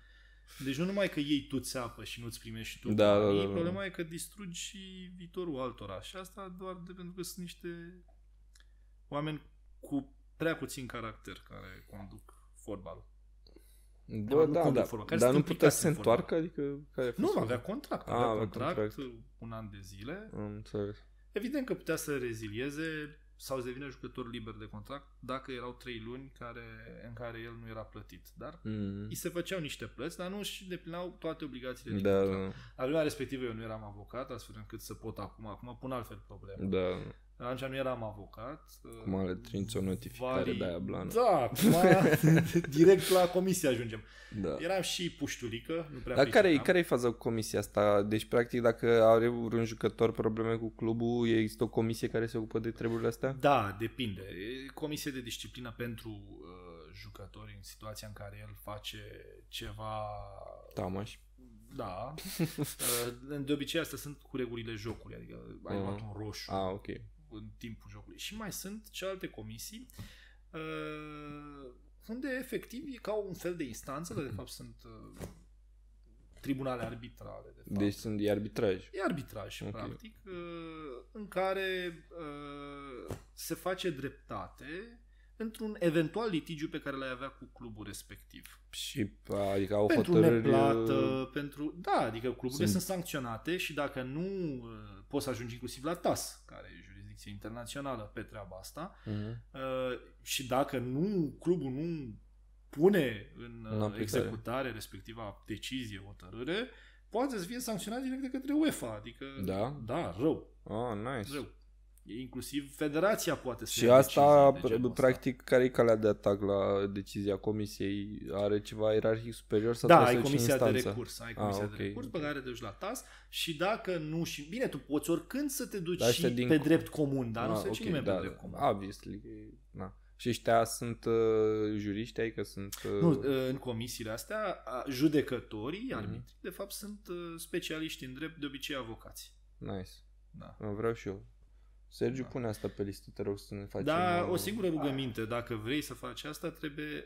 Deci nu numai că iei tu țeapă și nu-ți primești tu, da, da, da, da. problema e că distrugi și viitorul altora. Și asta doar de pentru că sunt niște oameni cu prea puțin caracter care conduc fotbalul. Bă, da, nu da, da. care dar nu putea să se întoarcă? Adică, care nu, avea contract. Ah, avea, A, contract, contract un an de zile. Am înțeles. Evident că putea să rezilieze sau să devină jucător liber de contract dacă erau trei luni care, în care el nu era plătit. Dar mm. îi se făceau niște plăți, dar nu își deplinau toate obligațiile din da. contract. La da. lumea respectivă eu nu eram avocat, astfel încât să pot acum, acum pun altfel probleme. Da atunci nu eram avocat. Uh, Cum ale trinți o notificare vari... de aia blană. Da, [LAUGHS] [LAUGHS] direct la comisie ajungem. Da. Eram și puștulică, nu prea Dar care care e faza cu comisia asta? Deci, practic, dacă are un jucător probleme cu clubul, există o comisie care se ocupă de treburile astea? Da, depinde. E comisie de disciplină pentru uh, jucători în situația în care el face ceva... Tamaș. Da. [LAUGHS] Uh, de obicei astea sunt cu regulile jocului, adică ai uh-huh. luat un roșu. Ah, ok în timpul jocului. Și mai sunt celelalte comisii uh, unde efectiv e ca un fel de instanță, de fapt sunt uh, tribunale arbitrale. De fapt. Deci sunt, e arbitraj. E arbitraj, okay. practic, uh, în care uh, se face dreptate într-un eventual litigiu pe care l-ai avea cu clubul respectiv. Și adică au pentru hotărâri... neplată, pentru... Da, adică cluburile sunt... sunt sancționate și dacă nu uh, poți ajunge ajungi inclusiv la TAS, care e competiție internațională pe treaba asta mm-hmm. uh, și dacă nu clubul nu pune în, în uh, executare respectiva decizie, hotărâre, poate să fie sancționat direct de către UEFA, adică da, da rău. Oh, nice. Rău. Inclusiv federația poate să Și asta, practic, care e calea de atac la decizia comisiei? Are ceva ierarhic superior sau da, ai comisia de recurs, ai ah, comisia ah, de okay. recurs pe care te duci la TAS și dacă nu și bine, tu poți oricând să te duci da, și din... pe drept comun, dar ah, nu se okay, nimeni da, pe drept comun. Obviously. Na. Și ăștia sunt uh, juriști, adică sunt... Uh... Nu, uh, în comisiile astea, judecătorii, mm-hmm. arbitrii, de fapt sunt uh, specialiști în drept, de obicei avocați. Nice. Da. Vreau și eu Sergiu, da. pune asta pe listă, te rog să ne faci. Da, o singură rugăminte. Ah. Dacă vrei să faci asta, trebuie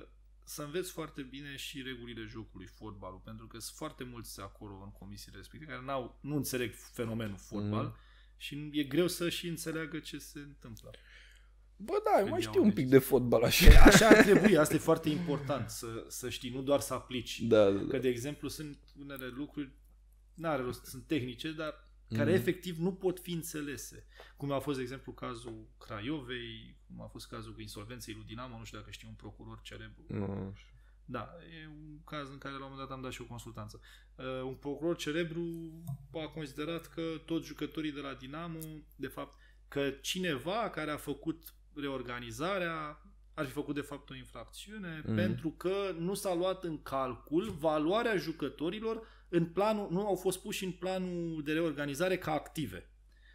uh, să înveți foarte bine și regulile jocului, fotbalul, pentru că sunt foarte mulți acolo în comisii respective care n-au, nu înțeleg fenomenul mhm. fotbal mm. și e greu să și înțeleagă ce se întâmplă. Bă, da, mai știu un pic de fotbal păi așa. Așa ar trebui, [LAUGHS] asta e foarte important să, să știi, nu doar să aplici. Da, da, da. Că, de exemplu, sunt unele lucruri, n-are rost, sunt tehnice, dar care mm efectiv nu pot fi înțelese. Cum a fost, de exemplu, cazul Craiovei, cum a fost cazul insolvenței lui Dinamo, nu știu dacă știi un procuror celebru. Nu, știu. Da, e un caz în care la un moment dat am dat și o consultanță. Uh, un procuror celebru a considerat că toți jucătorii de la Dinamo, de fapt, că cineva care a făcut reorganizarea ar fi făcut de fapt o infracțiune mm-hmm. pentru că nu s-a luat în calcul valoarea jucătorilor în planul, nu au fost puși în planul de reorganizare ca active.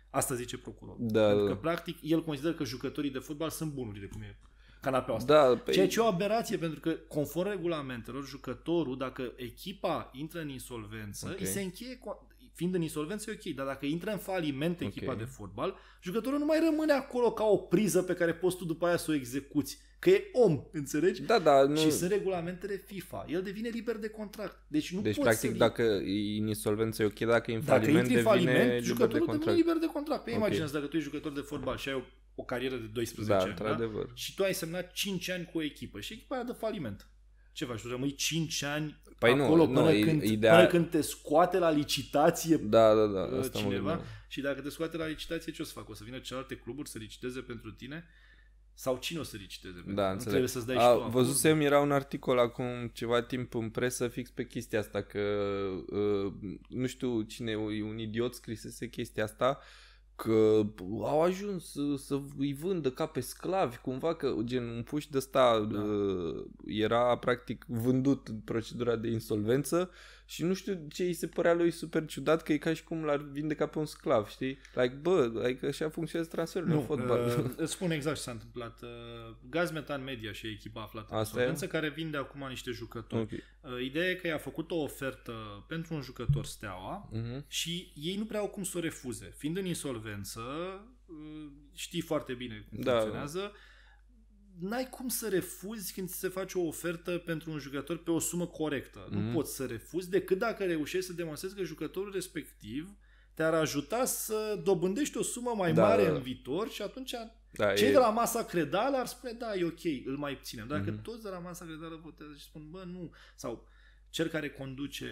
Asta zice procurorul. Da, Pentru da. că, da. practic, el consideră că jucătorii de fotbal sunt bunuri de cum e canapeaua asta. Da, pe... Păi- Ceea ce e o aberație, pentru că, conform regulamentelor, jucătorul, dacă echipa intră în insolvență, okay. îi se încheie, cu... fiind în insolvență, e ok, dar dacă intră în faliment echipa okay. de fotbal, jucătorul nu mai rămâne acolo ca o priză pe care poți tu după aia să o execuți că e om, înțelegi? Da, da. Nu... Și sunt regulamentele FIFA. El devine liber de contract. Deci nu Deci, practic, să... dacă e în insolvență e ok, dacă e în dacă faliment, devine faliment, jucătorul de devine liber de contract. Păi okay. imaginează dacă tu ești jucător de fotbal și ai o, o carieră de 12 da, ani, da? într-adevăr. Da? și tu ai semnat 5 ani cu o echipă și echipa aia dă faliment. Ce faci? Tu rămâi 5 ani păi acolo nu, până, nu, când, ideea... până când te scoate la licitație da, da, da, uh, asta cineva mă și dacă te scoate la licitație, ce o să fac? O să vină celelalte cluburi să liciteze pentru tine? Sau cine o să liciteze? Da, nu înțeleg. trebuie să-ți dai A, și tu Văzusem, era un articol acum ceva timp în presă fix pe chestia asta, că uh, nu știu cine, un idiot scrisese chestia asta, uh, că au ajuns să, să îi vândă ca pe sclavi, cumva că gen un puș de ăsta da. Uh, era practic vândut în procedura de insolvență și nu știu ce îi se părea lui super ciudat că e ca și cum l-ar vinde ca pe un sclav, știi? Like, bă, like, așa funcționează transferul în fotbal. Uh, [LAUGHS] îți spun exact ce s-a întâmplat. Uh, Gazmetan Media și echipa aflată în insolvență e? care vinde acum niște jucători. Okay. Uh, ideea e că i-a făcut o ofertă pentru un jucător Steaua uh-huh. și ei nu prea au cum să o refuze. Fiind în insolvență inconsecvență, uh, știi foarte bine cum da, da. funcționează, n-ai cum să refuzi când se face o ofertă pentru un jucător pe o sumă corectă. Mm-hmm. Nu mhm. poți să refuzi decât dacă reușești să demonstrezi că jucătorul respectiv te-ar ajuta să dobândești o sumă mai da, mare da, da. în viitor și atunci da, cei e... de la masa credală ar spune da, e ok, îl mai ținem. Dacă mm-hmm. toți de la masa credală votează și spun bă, nu, sau cel care conduce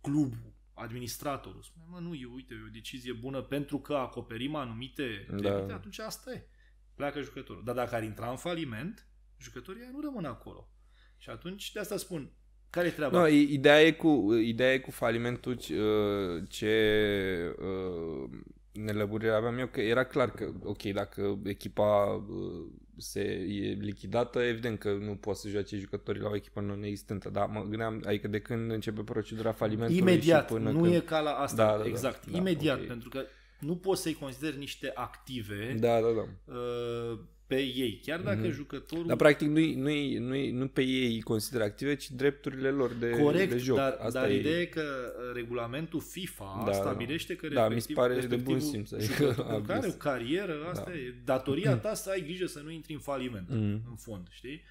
clubul administratorul spune, mă, nu, e, uite, e o decizie bună pentru că acoperim anumite da. limite, atunci asta e. Pleacă jucătorul. Dar dacă ar intra în faliment, jucătorii nu rămân acolo. Și atunci, de asta spun, care e treaba? No, ideea, e cu, ideea e cu falimentul uh, ce uh, nelăburirea aveam eu, că era clar că, ok, dacă echipa uh, se e lichidată, evident că nu poți să joace jucătorii la o echipă non-existentă, dar mă gândeam, adică de când începe procedura falimentului Imediat, și până nu când... e ca la asta, da, da, da. exact, da, imediat, da, okay. pentru că nu poți să-i consideri niște active. Da, da, da. Uh, pe ei, chiar dacă mm-hmm. jucătorul... Dar practic nu, i nu, i nu, i nu pe ei îi consideră active, ci drepturile lor de, Corect, de joc. dar, asta dar e... ideea e că uh, regulamentul FIFA da, da, stabilește că da, mi se pare de bun simț. Adică, [LAUGHS] care o carieră, da. asta da. e datoria ta să ai grijă să nu intri în faliment, mm-hmm. în fond, știi?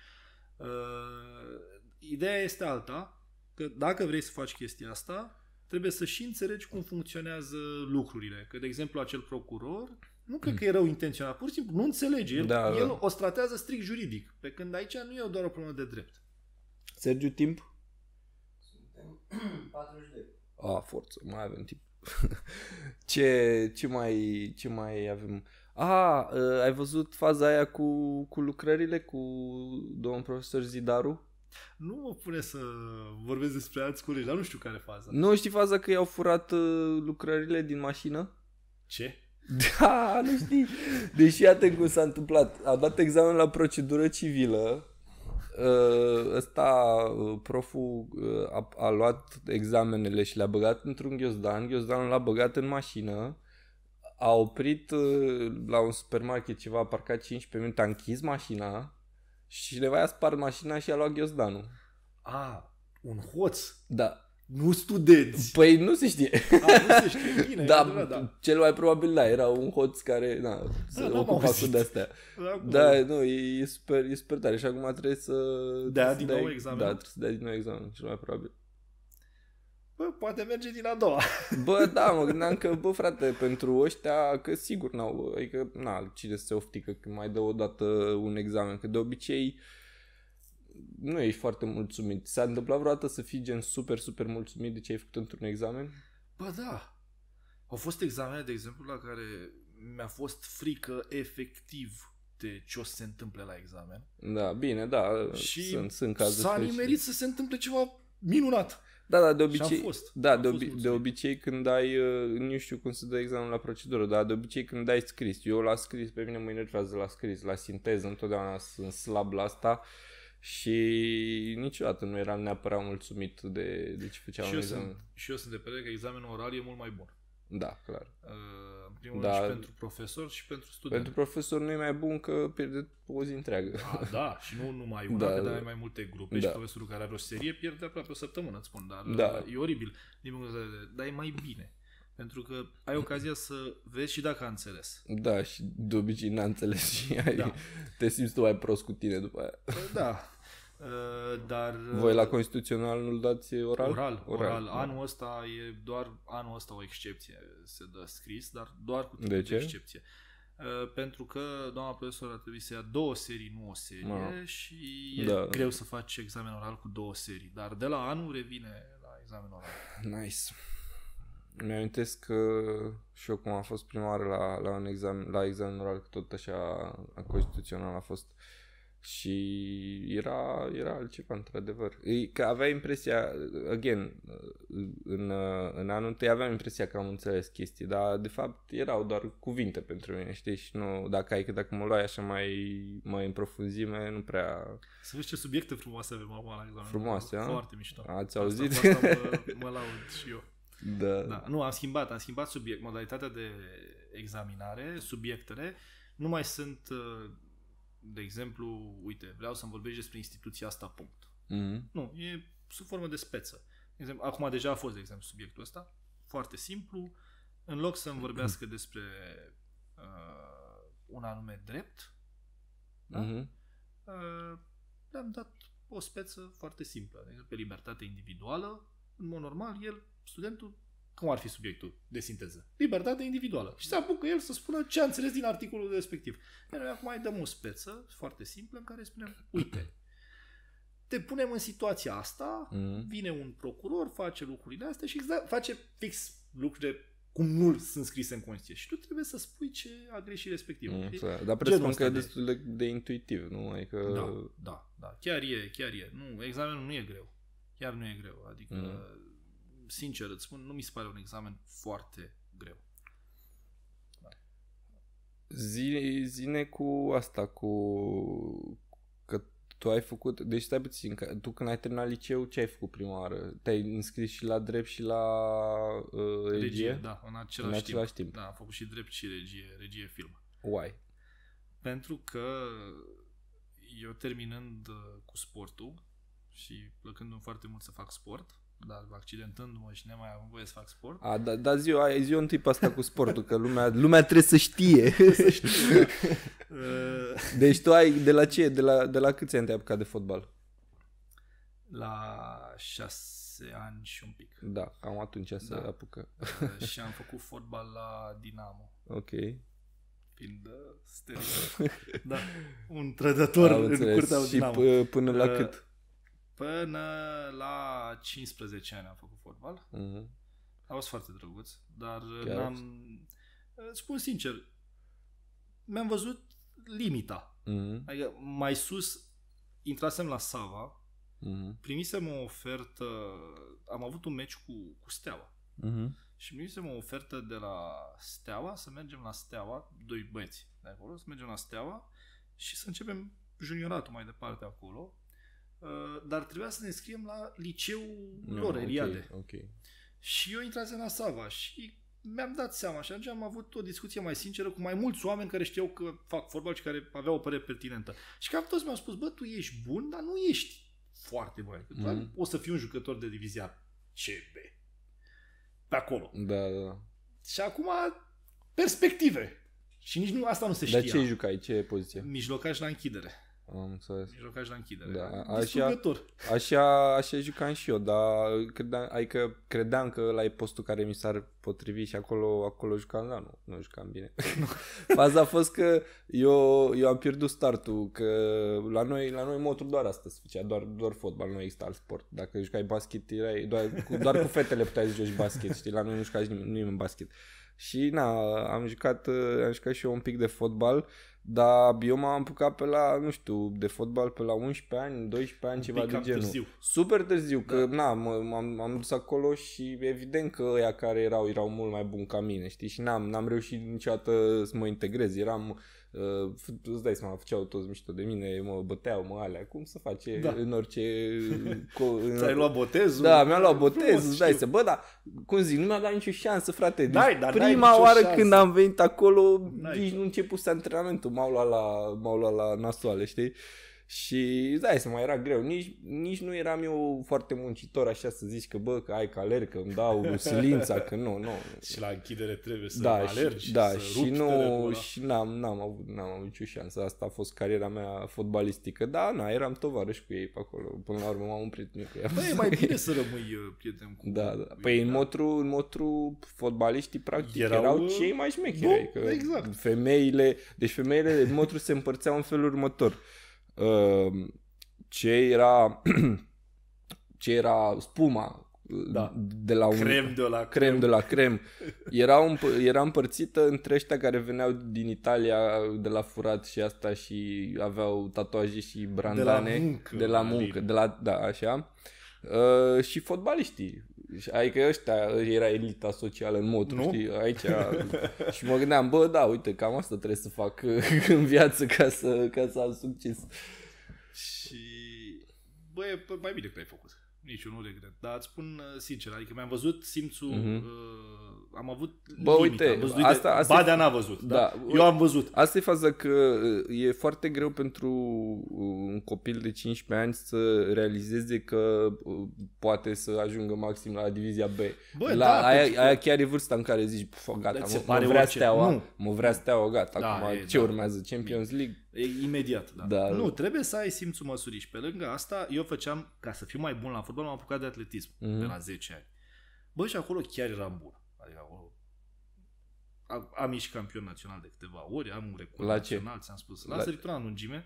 Uh, ideea este alta, că dacă vrei să faci chestia asta, trebuie să și înțelegi cum funcționează lucrurile. Că, de exemplu, acel procuror nu cred că e rău intenționat, pur și simplu nu înțelege. El, da, el da. o stratează strict juridic, pe când aici nu e doar o problemă de drept. Sergiu, timp? Suntem 42. [CLEARS THROAT] A, forță, mai avem timp. [LAUGHS] ce, ce, mai, ce mai avem? A, ai văzut faza aia cu, cu lucrările cu domnul profesor Zidaru? Nu mă pune să vorbesc despre alți colegi, dar nu știu care faza. Nu știi faza că i-au furat uh, lucrările din mașină? Ce? [LAUGHS] Da, nu știi. Deci iată cum s-a întâmplat. A dat examen la procedură civilă. Uh, ăsta, uh, proful uh, a, a luat examenele și le-a băgat într-un ghiozdan. Ghiozdanul l-a băgat în mașină. A oprit la un supermarket ceva, a parcat 15 minute, a închis mașina și cineva i-a spart mașina și a luat ghiozdanul. A, un hoț? Da. Nu studenți. Păi nu se știe. A, nu se știe, bine. [LAUGHS] da, adevărat, da, cel mai probabil, da, era un hoț care, na, da, se da, ocupa cu de-astea. Da, da, da, nu, e, e, super, e super tare și acum trebuie să... Dea din dai, nou examen. Da, trebuie să dai din nou examen, cel mai probabil. Bă, poate merge din a doua. Bă, da, mă gândeam că, bă, frate, pentru ăștia, că sigur n-au, adică, na, cine se oftică când mai dă o dată un examen, că de obicei... Uh, nu ești foarte mulțumit. S-a întâmplat vreodată să fii gen super, super mulțumit de ce ai făcut într-un examen? Ba da. Au fost examene, de exemplu, la care mi-a fost frică efectiv de ce o să se întâmple la examen. Da, bine, da. Și sunt, sunt cazuri s-a nimerit să se întâmple ceva minunat. Da, da, de obicei, fost. Da, de, obi- de obicei când ai, uh, nu știu cum se dă examenul la procedură, dar de obicei când ai scris, eu l-am scris, pe mine mă enervează la scris, la sinteză, întotdeauna sunt slab la asta și niciodată nu eram neapărat mulțumit de, de ce făceam și eu, examen. sunt, și eu sunt de părere că examenul oral e mult mai bun. Da, clar. Uh, în primul da. rând și pentru profesor și pentru student. Pentru profesor nu e mai bun că pierde o zi întreagă. A, da, și nu numai una, da, că da. ai mai multe grupe da. și profesorul care are o serie pierde aproape o săptămână, îți spun, dar uh, da. e oribil. Din punct de vedere, dar e mai bine. Pentru că ai ocazia să vezi și dacă a înțeles. Da, și de obicei n-a înțeles și da. ai, da. te simți tu mai prost cu tine după aia. Da, Uh, dar... Uh, Voi la Constituțional nu-l dați oral? Oral, oral. oral. Da. Anul ăsta e doar, anul ăsta o excepție se dă scris, dar doar cu de, ce? de excepție. Uh, pentru că doamna profesor a trebuit să ia două serii, nu o serie Ma. Ah. și e da, greu să faci examen oral cu două serii, dar de la anul revine la examen oral. Nice. Mi-amintesc că și eu cum am fost primar la, la un examen, la examen oral, tot așa constituțional a fost uh, și era, era altceva, într-adevăr. Că avea impresia, again, în, în anul întâi aveam impresia că am înțeles chestii, dar de fapt erau doar cuvinte pentru mine, știi? Și nu, dacă ai că dacă mă luai așa mai, mai în profunzime, nu prea... Să vezi ce subiecte frumoase avem acum la examen. Frumoase, a? Foarte mișto. Ați auzit? Asta, asta mă, mă laud și eu. Da. da. Nu, am schimbat, am schimbat subiect, modalitatea de examinare, subiectele, nu mai sunt uh, de exemplu, uite, vreau să-mi vorbești despre instituția asta, punct. Mm-hmm. Nu, e sub formă de speță. De exemplu, acum deja a fost, de exemplu, subiectul ăsta, foarte simplu, în loc să-mi vorbească mhm. despre uh, un anume drept, da? mm-hmm. uh, le-am dat o speță foarte simplă, de exemplu, pe libertate individuală, în mod normal, el, studentul, cum ar fi subiectul de sinteză? Libertate individuală. Și se apucă el să spună ce a înțeles din articolul respectiv. Iar noi acum îi dăm o speță foarte simplă în care spunem, uite, te punem în situația asta, mhm. vine un procuror, face lucrurile astea și exact, face fix lucrurile cum nu sunt scrise în Constituție. Și tu trebuie să spui ce a greșit respectiv. Mm, exact. Dar presupun că e destul de, de intuitiv, nu? Adică... Da, da, da. Chiar e, chiar e. Nu, examenul nu e greu. Chiar nu e greu. Adică mm sincer îți spun, nu mi se pare un examen foarte greu. Zine, zine cu asta, cu că tu ai făcut, deci stai puțin, că tu când ai terminat liceu, ce ai făcut prima oară? Te-ai înscris și la drept și la uh, regie? regie? Da, în același, în același timp. timp. Da, am făcut și drept și regie, regie film. Why? Pentru că eu terminând uh, cu sportul și plăcându-mi foarte mult să fac sport, dar accidentându-mă și nemai având voie să fac sport. A, da, da ziua, e ziua întâi pe asta cu sportul, că lumea, lumea trebuie să știe. [LAUGHS] deci tu ai, de la ce, de la, de la câți ani te-ai apucat de fotbal? La șase ani și un pic. Da, cam atunci da. să apucă. Uh, și am [LAUGHS] făcut fotbal la Dinamo. Ok fiind uh, steril. [LAUGHS] da, un trădător în curtea Dinamo. Și până la uh, cât? Până la 15 ani am făcut fotbal. Uh-huh. A fost foarte drăguț, dar Chiar n-am... Eh, îți spun sincer, mi-am văzut limita. Uh-huh. Adică mai sus intrasem la Sava, uh-huh. primisem o ofertă, am avut un meci cu, cu Steaua. Uh-huh. Și primisem o ofertă de la Steaua să mergem la Steaua, doi băieți de acolo, să mergem la Steaua și să începem junioratul mai departe acolo Uh, dar trebuia să ne scriem la liceul no, lor, Eliade. Okay, ok. Și eu intrase în Asava și mi-am dat seama și atunci am avut o discuție mai sinceră cu mai mulți oameni care știau că fac fotbal și care aveau o părere pertinentă. Și cam toți mi-au spus, bă, tu ești bun, dar nu ești foarte bun. Mm-hmm. Adică, o să fii un jucător de divizia CB. Pe acolo. Da, da, da. Și acum perspective. Și nici nu asta nu se știa. Dar ce jucai? Ce poziție? Mijlocaș la închidere. Am înțeles. Joca la închidere. Da, așa, așa, așa jucam și eu, dar credeam, adică credeam că la e postul care mi s-ar potrivi și acolo, acolo jucam, da, nu, nu jucam bine. [LAUGHS] Faza a fost că eu, eu am pierdut startul, că la noi, la noi motul doar asta se făcea, doar, doar fotbal, nu există alt sport. Dacă jucai basket, erai, doar, cu, doar cu fetele puteai să joci basket, știi, la noi nu jucai nimeni, nimeni basket. Și na, am jucat, am jucat și eu un pic de fotbal, dar eu m-am apucat pe la, nu știu, de fotbal pe la 11 ani, 12 ani, ceva de genul. Târziu. Super târziu, da. că na, m-am, am dus acolo și evident că ăia care erau, erau mult mai buni ca mine, știi? Și n-am, n-am reușit niciodată să mă integrez. Eram uh, îți dai seama, făceau toți mișto de mine, mă băteau, mă alea, cum să face da. în orice... [LAUGHS] Co, în... Ți-ai luat botezul? Da, mi-am luat botezul, îți dai să bă, dar cum zic, nu mi-a dat nicio șansă, frate. Deci dai, dar prima oară șansă. când am venit acolo, nici nu începuse antrenamentul, m-au luat la, m-au luat la nasoale, știi? Uh, și da, să mai era greu. Nici, nici nu eram eu foarte muncitor așa să zici că bă, că ai că alerg, că îmi dau [LAUGHS] silința, că nu, nu. și la închidere trebuie să da, alergi și, da, să și nu, și n-am, n-am avut, n-am avut nicio șansă. Asta a fost cariera mea fotbalistică. Da, na, eram tovarăș cu ei pe acolo. Până la urmă m-am împrit cu ei. Păi e mai bine [LAUGHS] să rămâi uh, prieten cu Da, da. Păi în da. motru, în motru fotbaliștii practic erau, erau uh, cei mai șmecheri. ai că exact. Femeile, deci femeile în motru se împărțeau în felul următor. Ehm, ce era, [CLEARS THROAT] ce era spuma da. de la un, crem de la crem, crem de la crem era, un, era împărțită între ăștia care veneau din Italia de la furat și asta și aveau tatuaje și brandane de la muncă, de la, muncă, de la da, așa. Uh, și fotbaliștii Adică ăștia era elita socială în mod, nu? știi, aici. [LAUGHS] și mă gândeam, bă, da, uite, cam asta trebuie să fac [LAUGHS] în viață ca să, ca să am succes. Și, bă, mai bine că ai făcut nici eu nu regret. Dar îți spun uh, sincer, adică mi-am văzut simțul, mm-hmm. uh, am avut Bă, limita, uite, am văzut asta, asta Badea e, n-a văzut, da, da. eu am văzut. Asta e faza că uh, e foarte greu pentru uh, un copil de 15 ani să realizeze că poate să ajungă maxim la divizia B. Bă, la, da, aia, aia chiar e vârsta în care zici, gata, mă, mă vrea steaua, nu. mă vrea steaua, gata, da, acum e, ce da. urmează, Champions League? Imediat, da. da. Nu, trebuie să ai simțul măsurii și pe lângă asta eu făceam, ca să fiu mai bun la fotbal, m-am apucat de atletism mm-hmm. de la 10 ani. Bă, și acolo chiar eram bun. Adică acolo am, ieșit campion național de câteva ori, am un record la național, ce? ți-am spus. La, la săritura în lungime.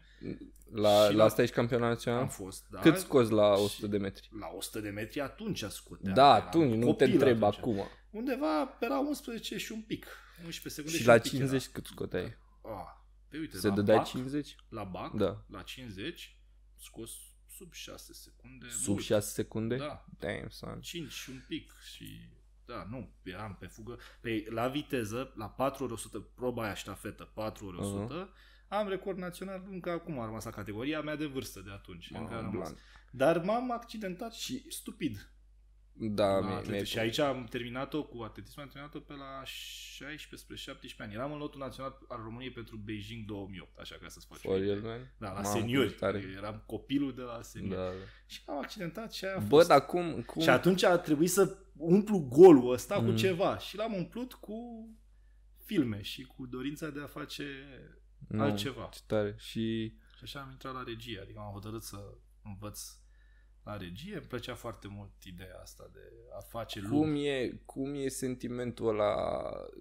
La, la, la asta ești campion național? Am fost, da. Cât scoți la 100 de metri? La 100 de metri atunci scoteam. Da, atunci, nu te întreb atunci. acum. Undeva pe la 11 și un pic. 11 secunde și, și la 50 era. cât scoteai? Ah, Păi uite, Se la dădea BAC, 50? La BAC, da. la 50, scos sub 6 secunde. Sub mult. 6 secunde? Da. Damn, son. 5 și un pic și... Da, nu, eram pe fugă. Pe, păi, la viteză, la 4 ori 100, proba aia ștafetă, 4 ori 100, uh-huh. am record național, încă acum a rămas la categoria mea de vârstă de atunci. Ah, încă a rămas. Dar m-am accidentat și stupid. Da, mi atletism. Și aici am terminat-o cu atletism, am terminat-o pe la 16 17 ani. Eram în lotul național al României pentru Beijing 2008, așa ca să-ți faci. Forilman? Da, la Mamă, seniori. Tare. Eram copilul de la seniori. Da, da. Și am accidentat și aia a fost. Bă, dar cum, cum? Și atunci a trebuit să umplu golul ăsta mm. cu mhm. ceva. Și l-am umplut cu filme și cu dorința de a face no, altceva. Ce tare. Și... și așa am intrat la regie, adică am hotărât să învăț la regie, îmi plăcea foarte mult ideea asta de a face cum lume. E, cum e sentimentul ăla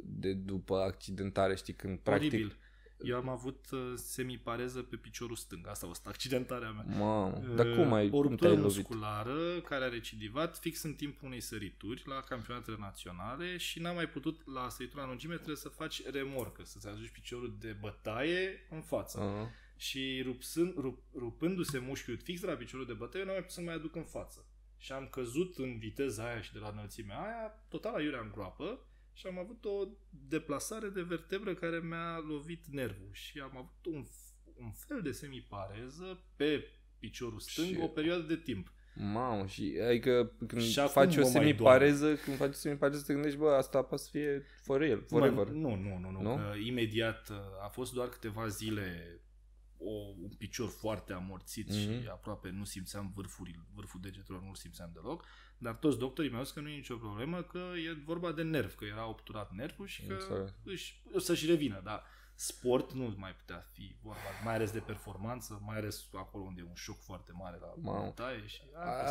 de după accidentare, știi, când practic... Oribil. Eu am avut uh, semipareză pe piciorul stâng. Asta a fost accidentarea mea. Mamă, uh, dar cum ai O ruptură musculară lovit? care a recidivat fix în timpul unei sărituri la campionatele naționale și n-am mai putut, la săritura lungime trebuie să faci remorcă, să-ți aduci piciorul de bătaie în față. Uh-huh. Și rupsând, rup, rupându-se mușchiul fix de la piciorul de bătaie, nu am mai putut să mai aduc în față. Și am căzut în viteza aia și de la înălțimea aia, total iurea în groapă, și am avut o deplasare de vertebră care mi-a lovit nervul și am avut un, un fel de semipareză pe piciorul stâng și... o perioadă de timp. Mamă, și adică când și faci o semipareză, când faci o semipareză te gândești, bă, asta poate să fie fără el, forever. Mă, nu, nu, nu, nu, nu? Că imediat uh, a fost doar câteva zile o, un picior foarte amorțit mm-hmm. și mhm. aproape nu simțeam vârful, vârful degetelor, nu-l simțeam deloc, dar toți doctorii mi-au zis că nu e nicio problemă, că e vorba de nerv, că era obturat nervul și că exact. își, o să-și revină, dar sport nu mai putea fi vorba, mai ales de performanță, mai ales acolo unde e un șoc foarte mare la wow. bătaie. Și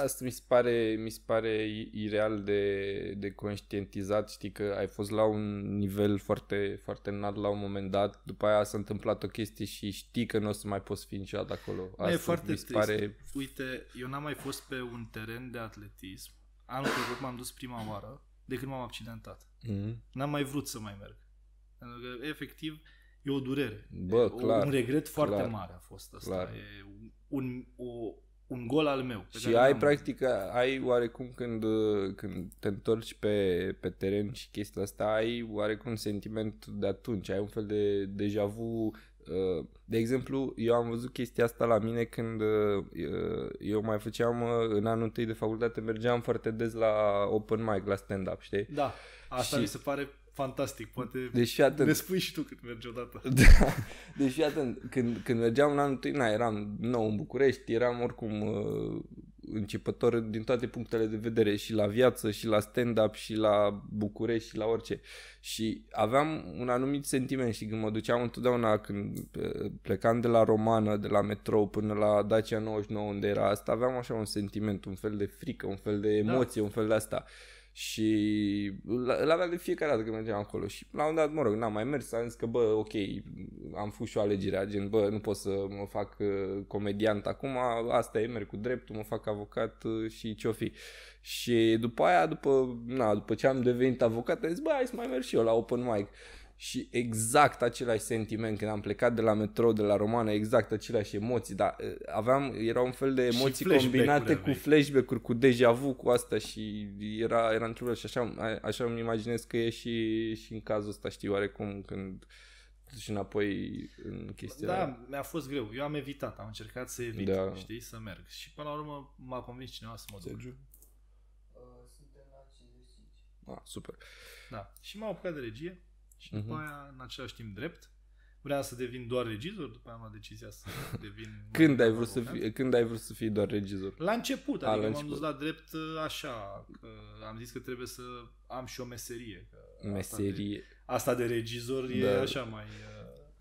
Asta mi se pare, mi se pare ireal de, de conștientizat, știi că ai fost la un nivel foarte, foarte înalt la un moment dat, după aia s-a întâmplat o chestie și știi că nu o să mai poți fi niciodată acolo. Asta e foarte mi se trist. pare... Uite, eu n-am mai fost pe un teren de atletism. Anul trecut m-am dus prima oară de când m-am accidentat. Mm-hmm. N-am mai vrut să mai merg. Pentru că, efectiv, e o durere. Bă, clar, un regret foarte clar, mare a fost asta. Clar. E un, o, un gol al meu. Pe și ai, practic, ai oarecum când, când te întorci pe, pe teren și chestia asta, ai oarecum sentiment de atunci, ai un fel de deja vu. Uh, de exemplu, eu am văzut chestia asta la mine când uh, eu mai făceam uh, în anul 1 de facultate, mergeam foarte des la open mic, la stand-up, știi? Da, asta și, mi se pare fantastic, poate deci, iată, ne spui și tu cât merge odată. [LAUGHS] Da. Deci atent, când, când mergeam în anul întâi, na, eram nou în București, eram oricum uh, începător din toate punctele de vedere și la viață și la stand-up și la București și la orice. Și aveam un anumit sentiment și când mă duceam întotdeauna, când uh, plecam de la Romană, de la metrou până la Dacia 99 unde era asta, aveam așa un sentiment, un fel de frică, un fel de da. emoție, da. un fel de asta. Și îl avea de fiecare dată când mergeam acolo și la un dat, mă rog, n-am mai mers, am zis că, bă, ok, am fost și o alegere, gen, bă, nu pot să mă fac uh, comediant acum, asta e, merg cu dreptul, mă fac avocat uh, și ce-o fi. Și după aia, după, na, după ce am devenit avocat, am zis, bă, hai să mai merg și eu la open mic și exact același sentiment când am plecat de la metrou, de la Romana, exact aceleași emoții, dar uh, aveam, era un fel de emoții combinate cu flashback-uri, cu deja vu, cu asta și era, era într-un fel și așa, așa îmi imaginez că e și, și în cazul ăsta, știi, oarecum când și înapoi în chestia Da, mi-a fost greu. Eu am evitat, am încercat să evit, da. știi, să merg. Și până la urmă m-a convins cineva să mă duc. Sergiu? Uh, suntem la 55. Ah, super. Da. Și m-am apucat de regie și uh-huh. după mhm. aia, în același timp, drept. Vreau să devin doar regizor, după aia am luat decizia să [LAUGHS] devin... când, ai vrut să fii, când ai vrut să fii doar regizor? La început, adică A, la adică m-am început. dus la drept uh, așa, că am zis că trebuie să am și o meserie. Că meserie. Asta de, asta de regizor da. e așa mai... Uh,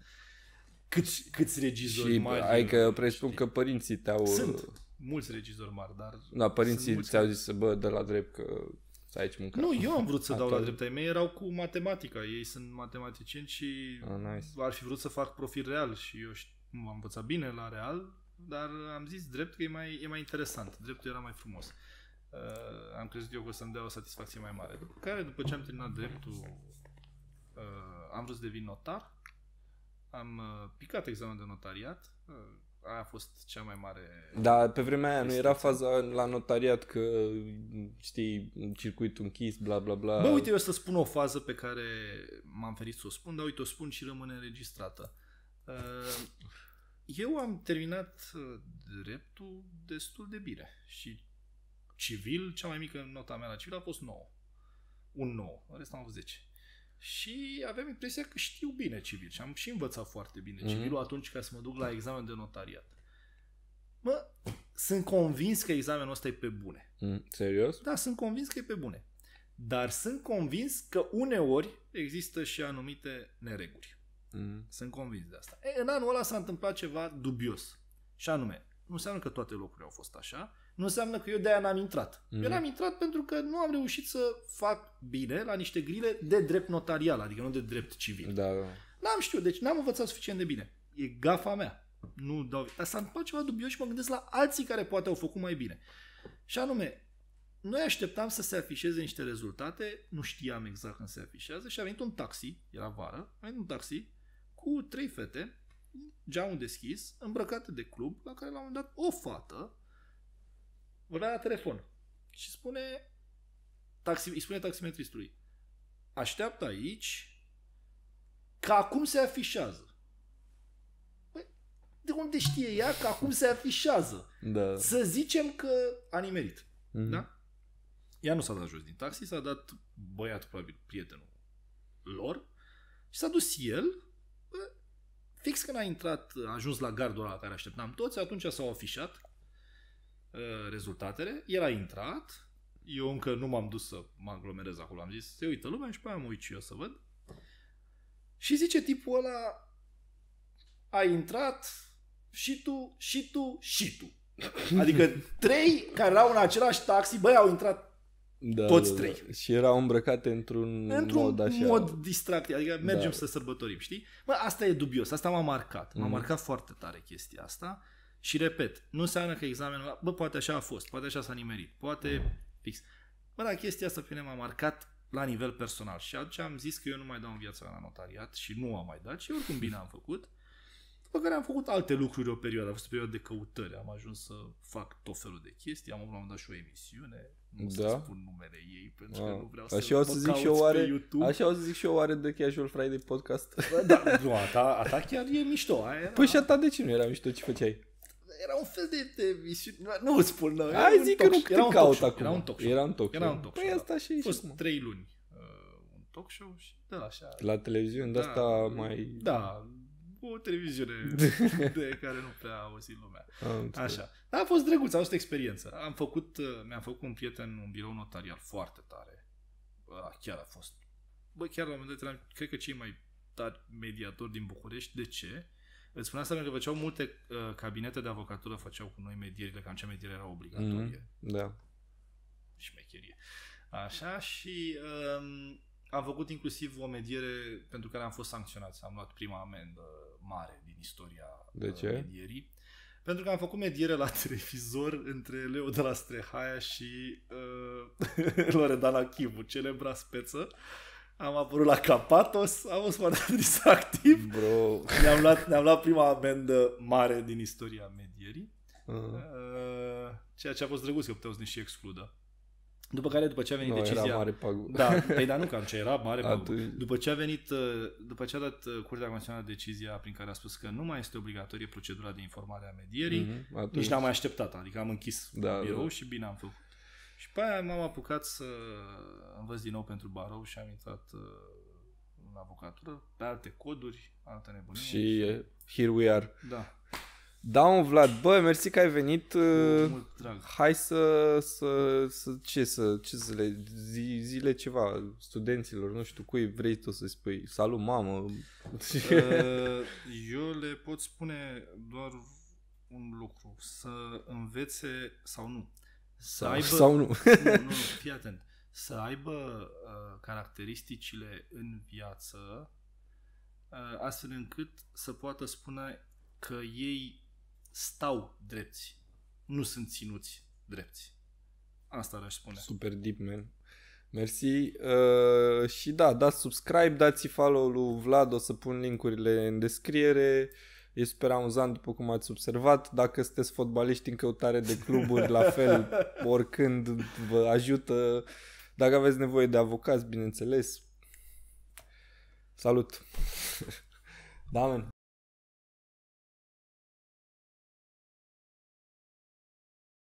câți, câți regizori și mari... Ai că presupun că părinții te-au... Sunt mulți regizori mari, dar... Da, părinții ți-au zis să bă, de la drept că să aici munca. Nu, eu am vrut să dau la dreptai mei, erau cu matematica. Ei sunt matematicieni și oh, nice. ar fi vrut să fac profil real și eu nu am învățat bine la real, dar am zis drept că e mai, e mai interesant, dreptul era mai frumos. Uh, am crezut eu că o să-mi dea o satisfacție mai mare. După care, după ce am terminat dreptul, uh, am vrut să devin notar, am uh, picat examenul de notariat, uh, aia a fost cea mai mare... Da, pe vremea aia nu era faza la notariat că, știi, circuitul închis, bla bla bla. Bă, uite, eu să spun o fază pe care m-am ferit să o spun, dar uite, o spun și rămâne înregistrată. Uh, eu am terminat uh, dreptul destul de bine și civil, cea mai mică nota mea la civil a fost 9. Un 9, în rest am avut 10 și aveam impresia că știu bine civil și am și învățat foarte bine mm-hmm. atunci ca să mă duc la examen de notariat. Mă, sunt convins că examenul ăsta e pe bune. Mm, serios? Da, sunt convins că e pe bune. Dar sunt convins că uneori există și anumite nereguri. Mm. Sunt convins de asta. E, în anul ăla s-a întâmplat ceva dubios. Și anume, nu înseamnă că toate locurile au fost așa, nu înseamnă că eu de-aia n-am intrat. Mm-hmm. Eu mhm. n-am intrat pentru că nu am reușit să fac bine la niște grile de drept notarial, adică nu de drept civil. Da, da. N-am știut, deci n-am învățat suficient de bine. E gafa mea. Nu dau... Dar s-a întâmplat ceva dubios și mă gândesc la alții care poate au făcut mai bine. Și anume, noi așteptam să se afișeze niște rezultate, nu știam exact când se afișează și a venit un taxi, era vară, a venit un taxi cu trei fete, geamul deschis, îmbrăcate de club, la care la un moment dat o fată la telefon și spune, taxi, îi spune taximetristului, așteaptă aici, că acum se afișează. Păi, de unde știe ea că acum se afișează? Da. Să zicem că a nimerit. Mm-hmm. Da? Ea nu s-a dat jos din taxi, s-a dat băiatul, probabil prietenul lor, și s-a dus el, fix când a intrat, a ajuns la gardul ăla care așteptam toți, atunci s-au afișat Uh, rezultatele, el a intrat, eu încă nu m-am dus să mă aglomerez acolo, am zis, se uită lumea și pe aia mă uit și eu să văd. Și zice tipul ăla, a intrat și tu, și tu, și tu. [LAUGHS] Adică trei care erau în același taxi, băi, au intrat da, toți da, trei. Da. Și erau îmbrăcate într-un, într-un mod așa. mod distractiv, adică mergem da. să sărbătorim, știi? Bă, asta e dubios, asta m-a marcat. M-a mm. marcat foarte tare chestia asta. Uh, și repet, nu înseamnă că examenul, bă, poate așa a fost, poate așa s-a nimerit, poate fix. Bă, dar chestia asta pe mine m-a marcat la nivel personal și atunci am zis că eu nu mai dau în viața la notariat și nu am mai dat și oricum bine am făcut. După care am făcut alte lucruri o perioadă, a fost o perioadă de căutări, am ajuns să fac tot felul de chestii, am, avut dat și o emisiune, nu da? să spun numele ei, pentru a. că ah, nu vreau așa să o să zic și eu oare, YouTube. Așa o să zic și eu oare de Casual Friday podcast. Da, nu, a ta, a ta chiar e mișto. Aia păi era... Păi și a ta de ce nu era mișto? Ce făceai? era un fel de, de emisiune, nu îți spun, nu. Hai zic că nu era te caut acum. Era un talk show. Era un talk show. Era un talk păi show. Păi asta și A fost trei luni uh, un talk show și da așa. La televiziune, da, de asta mai... Da, o televiziune [LAUGHS] de care nu prea auzi lumea. Am așa. Dar a fost drăguț, a fost experiență. Am făcut, uh, mi-am făcut un prieten un birou notarial foarte tare. A, uh, chiar a fost. Bă, chiar la un moment dat eram, cred că cei mai tari mediatori din București. De ce? Îți spunea asta pentru că făceau multe uh, cabinete de avocatură, făceau cu noi medierile, că în ce mediere era obligatorie. Mm-hmm. Da. Și mecherie. Așa și uh, am făcut inclusiv o mediere pentru care am fost sancționat, Am luat prima amendă mare din istoria de uh, ce? medierii. Pentru că am făcut mediere la [LAUGHS] televizor între Leo de la Strehaia și uh, [LAUGHS] Loredana Chivu, celebra speță. Uh, am apărut la Capatos, am fost foarte [LAUGHS] distractiv. Bro. Ne-am luat, ne-am luat prima amendă mare din istoria medierii. Uh-huh. Uh, ceea ce a fost drăguț că puteau să ne și excludă. După care, după ce a venit no, decizia... Era mare pagubă. Da, [LAUGHS] păi, dar nu cam ce era mare pagubă. După ce a venit, uh, după ce a dat uh, Curtea Constituțională decizia prin care a spus că nu mai este obligatorie procedura de informare a medierii, mm-hmm, nici n-am mai așteptat. Adică am închis da, birou da. și bine am făcut. Și pe aia m-am apucat să învăț din nou pentru Barou și am intrat uh, în avocatură, pe alte coduri, alte nebunii. Și here we are. Da. Da, un Vlad, bă, mersi că ai venit. Uh, mult drag. Hai să, să, să, ce să, ce să le, zi, zile ceva studenților, nu știu cui vrei tu să spui, salut mamă. Uh, eu le pot spune doar un lucru, să învețe sau nu, să aibă, sau nu. [LAUGHS] nu, nu, fii atent. Să aibă uh, caracteristicile în viață uh, astfel încât să poată spune că ei stau drepți, nu sunt ținuți drepți. Asta le-aș spune. Super deep, man. Mersi uh, și da, dați subscribe, dați follow lui Vlad, o să pun linkurile în descriere. Uh, E super amuzant, după cum ați observat. Dacă sunteți fotbaliști în căutare de cluburi, la fel, [LAUGHS] oricând vă ajută. Dacă aveți nevoie de avocați, bineînțeles. Salut! [LAUGHS] da,